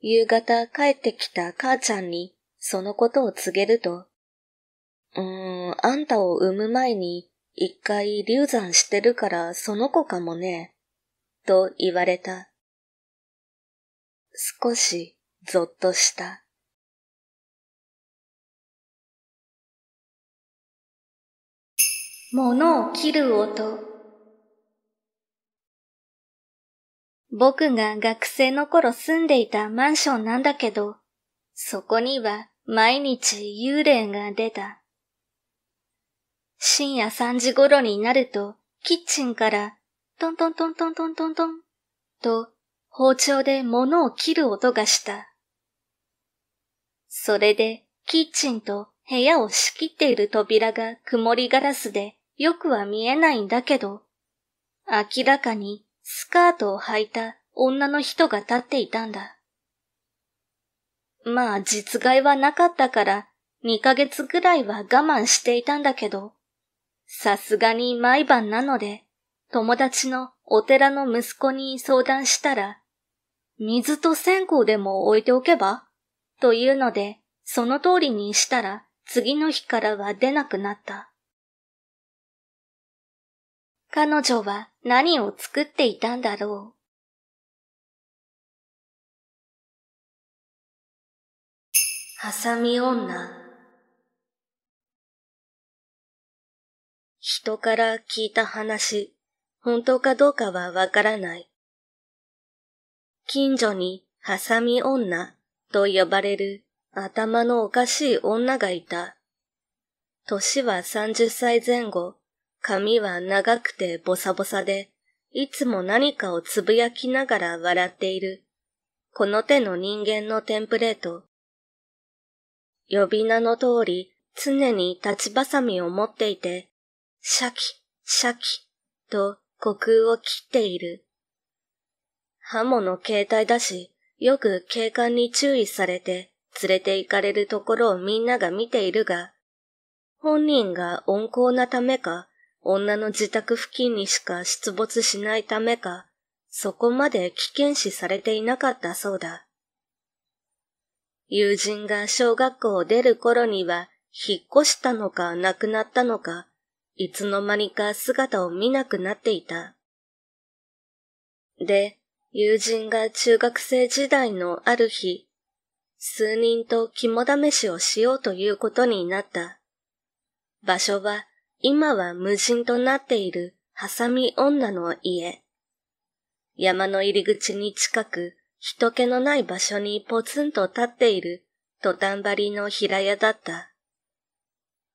夕方帰ってきた母ちゃんにそのことを告げると、うーん、あんたを産む前に一回流産してるからその子かもね、と言われた。少しぞっとした。物を切る音。僕が学生の頃住んでいたマンションなんだけど、そこには毎日幽霊が出た。深夜3時頃になると、キッチンから、トントントントントントントン、と包丁で物を切る音がした。それで、キッチンと部屋を仕切っている扉が曇りガラスでよくは見えないんだけど、明らかにスカートを履いた女の人が立っていたんだ。まあ実害はなかったから2ヶ月ぐらいは我慢していたんだけど、さすがに毎晩なので友達のお寺の息子に相談したら、水と線香でも置いておけばというので、その通りにしたら次の日からは出なくなった。彼女は何を作っていたんだろう。ハサミ女。人から聞いた話、本当かどうかはわからない。近所にハサミ女と呼ばれる頭のおかしい女がいた。歳は30歳前後。髪は長くてボサボサで、いつも何かをつぶやきながら笑っている。この手の人間のテンプレート。呼び名の通り、常に立ちばさみを持っていて、シャキ、シャキ、と虚空を切っている。刃物の携帯だし、よく警官に注意されて連れて行かれるところをみんなが見ているが、本人が温厚なためか、女の自宅付近にしか出没しないためか、そこまで危険視されていなかったそうだ。友人が小学校を出る頃には、引っ越したのか亡くなったのか、いつの間にか姿を見なくなっていた。で、友人が中学生時代のある日、数人と肝試しをしようということになった。場所は今は無人となっているハサミ女の家。山の入り口に近く、人気のない場所にポツンと立っているトタン張りの平屋だった。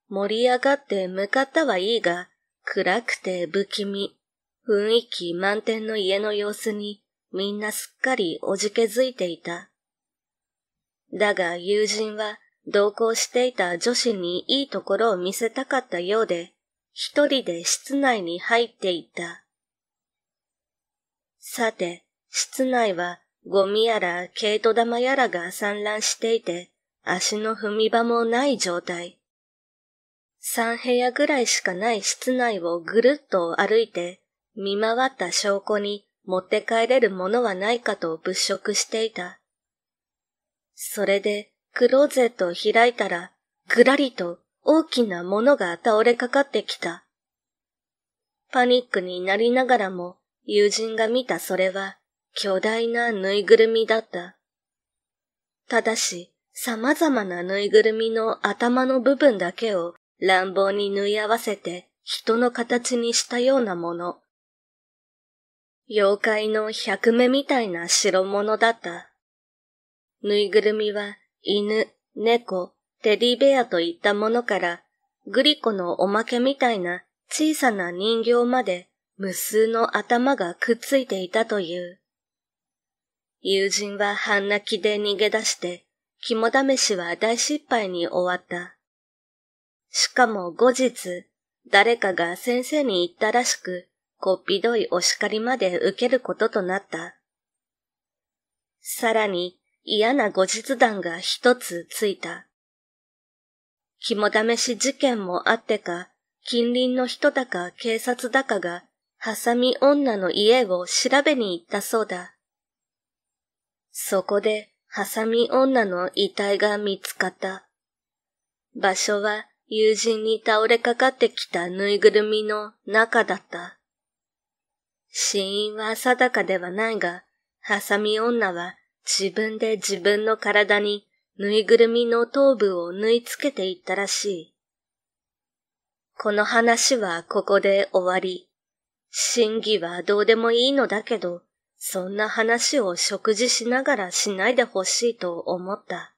盛り上がって向かったはいいが、暗くて不気味、雰囲気満点の家の様子にみんなすっかりおじけづいていた。だが友人は同行していた女子にいいところを見せたかったようで、一人で室内に入っていた。さて、室内はゴミやら毛糸玉やらが散乱していて、足の踏み場もない状態。三部屋ぐらいしかない室内をぐるっと歩いて、見回った証拠に持って帰れるものはないかと物色していた。それで、クローゼットを開いたら、ぐらりと大きなものが倒れかかってきた。パニックになりながらも友人が見たそれは巨大なぬいぐるみだった。ただし、様々なぬいぐるみの頭の部分だけを乱暴に縫い合わせて人の形にしたようなもの。妖怪の百目みたいな白物だった。ぬいぐるみは犬、猫、テディベアといったものから、グリコのおまけみたいな小さな人形まで無数の頭がくっついていたという。友人は半泣きで逃げ出して、肝試しは大失敗に終わった。しかも後日、誰かが先生に言ったらしく、こっぴどいお叱りまで受けることとなった。さらに嫌な後日談が一つついた。肝試し事件もあってか、近隣の人だか警察だかが、ハサミ女の家を調べに行ったそうだ。そこで、ハサミ女の遺体が見つかった。場所は友人に倒れかかってきたぬいぐるみの中だった。死因は定かではないが、ハサミ女は自分で自分の体にぬいぐるみの頭部を縫い付けていったらしい。この話はここで終わり。審議はどうでもいいのだけど、そんな話を食事しながらしないでほしいと思った。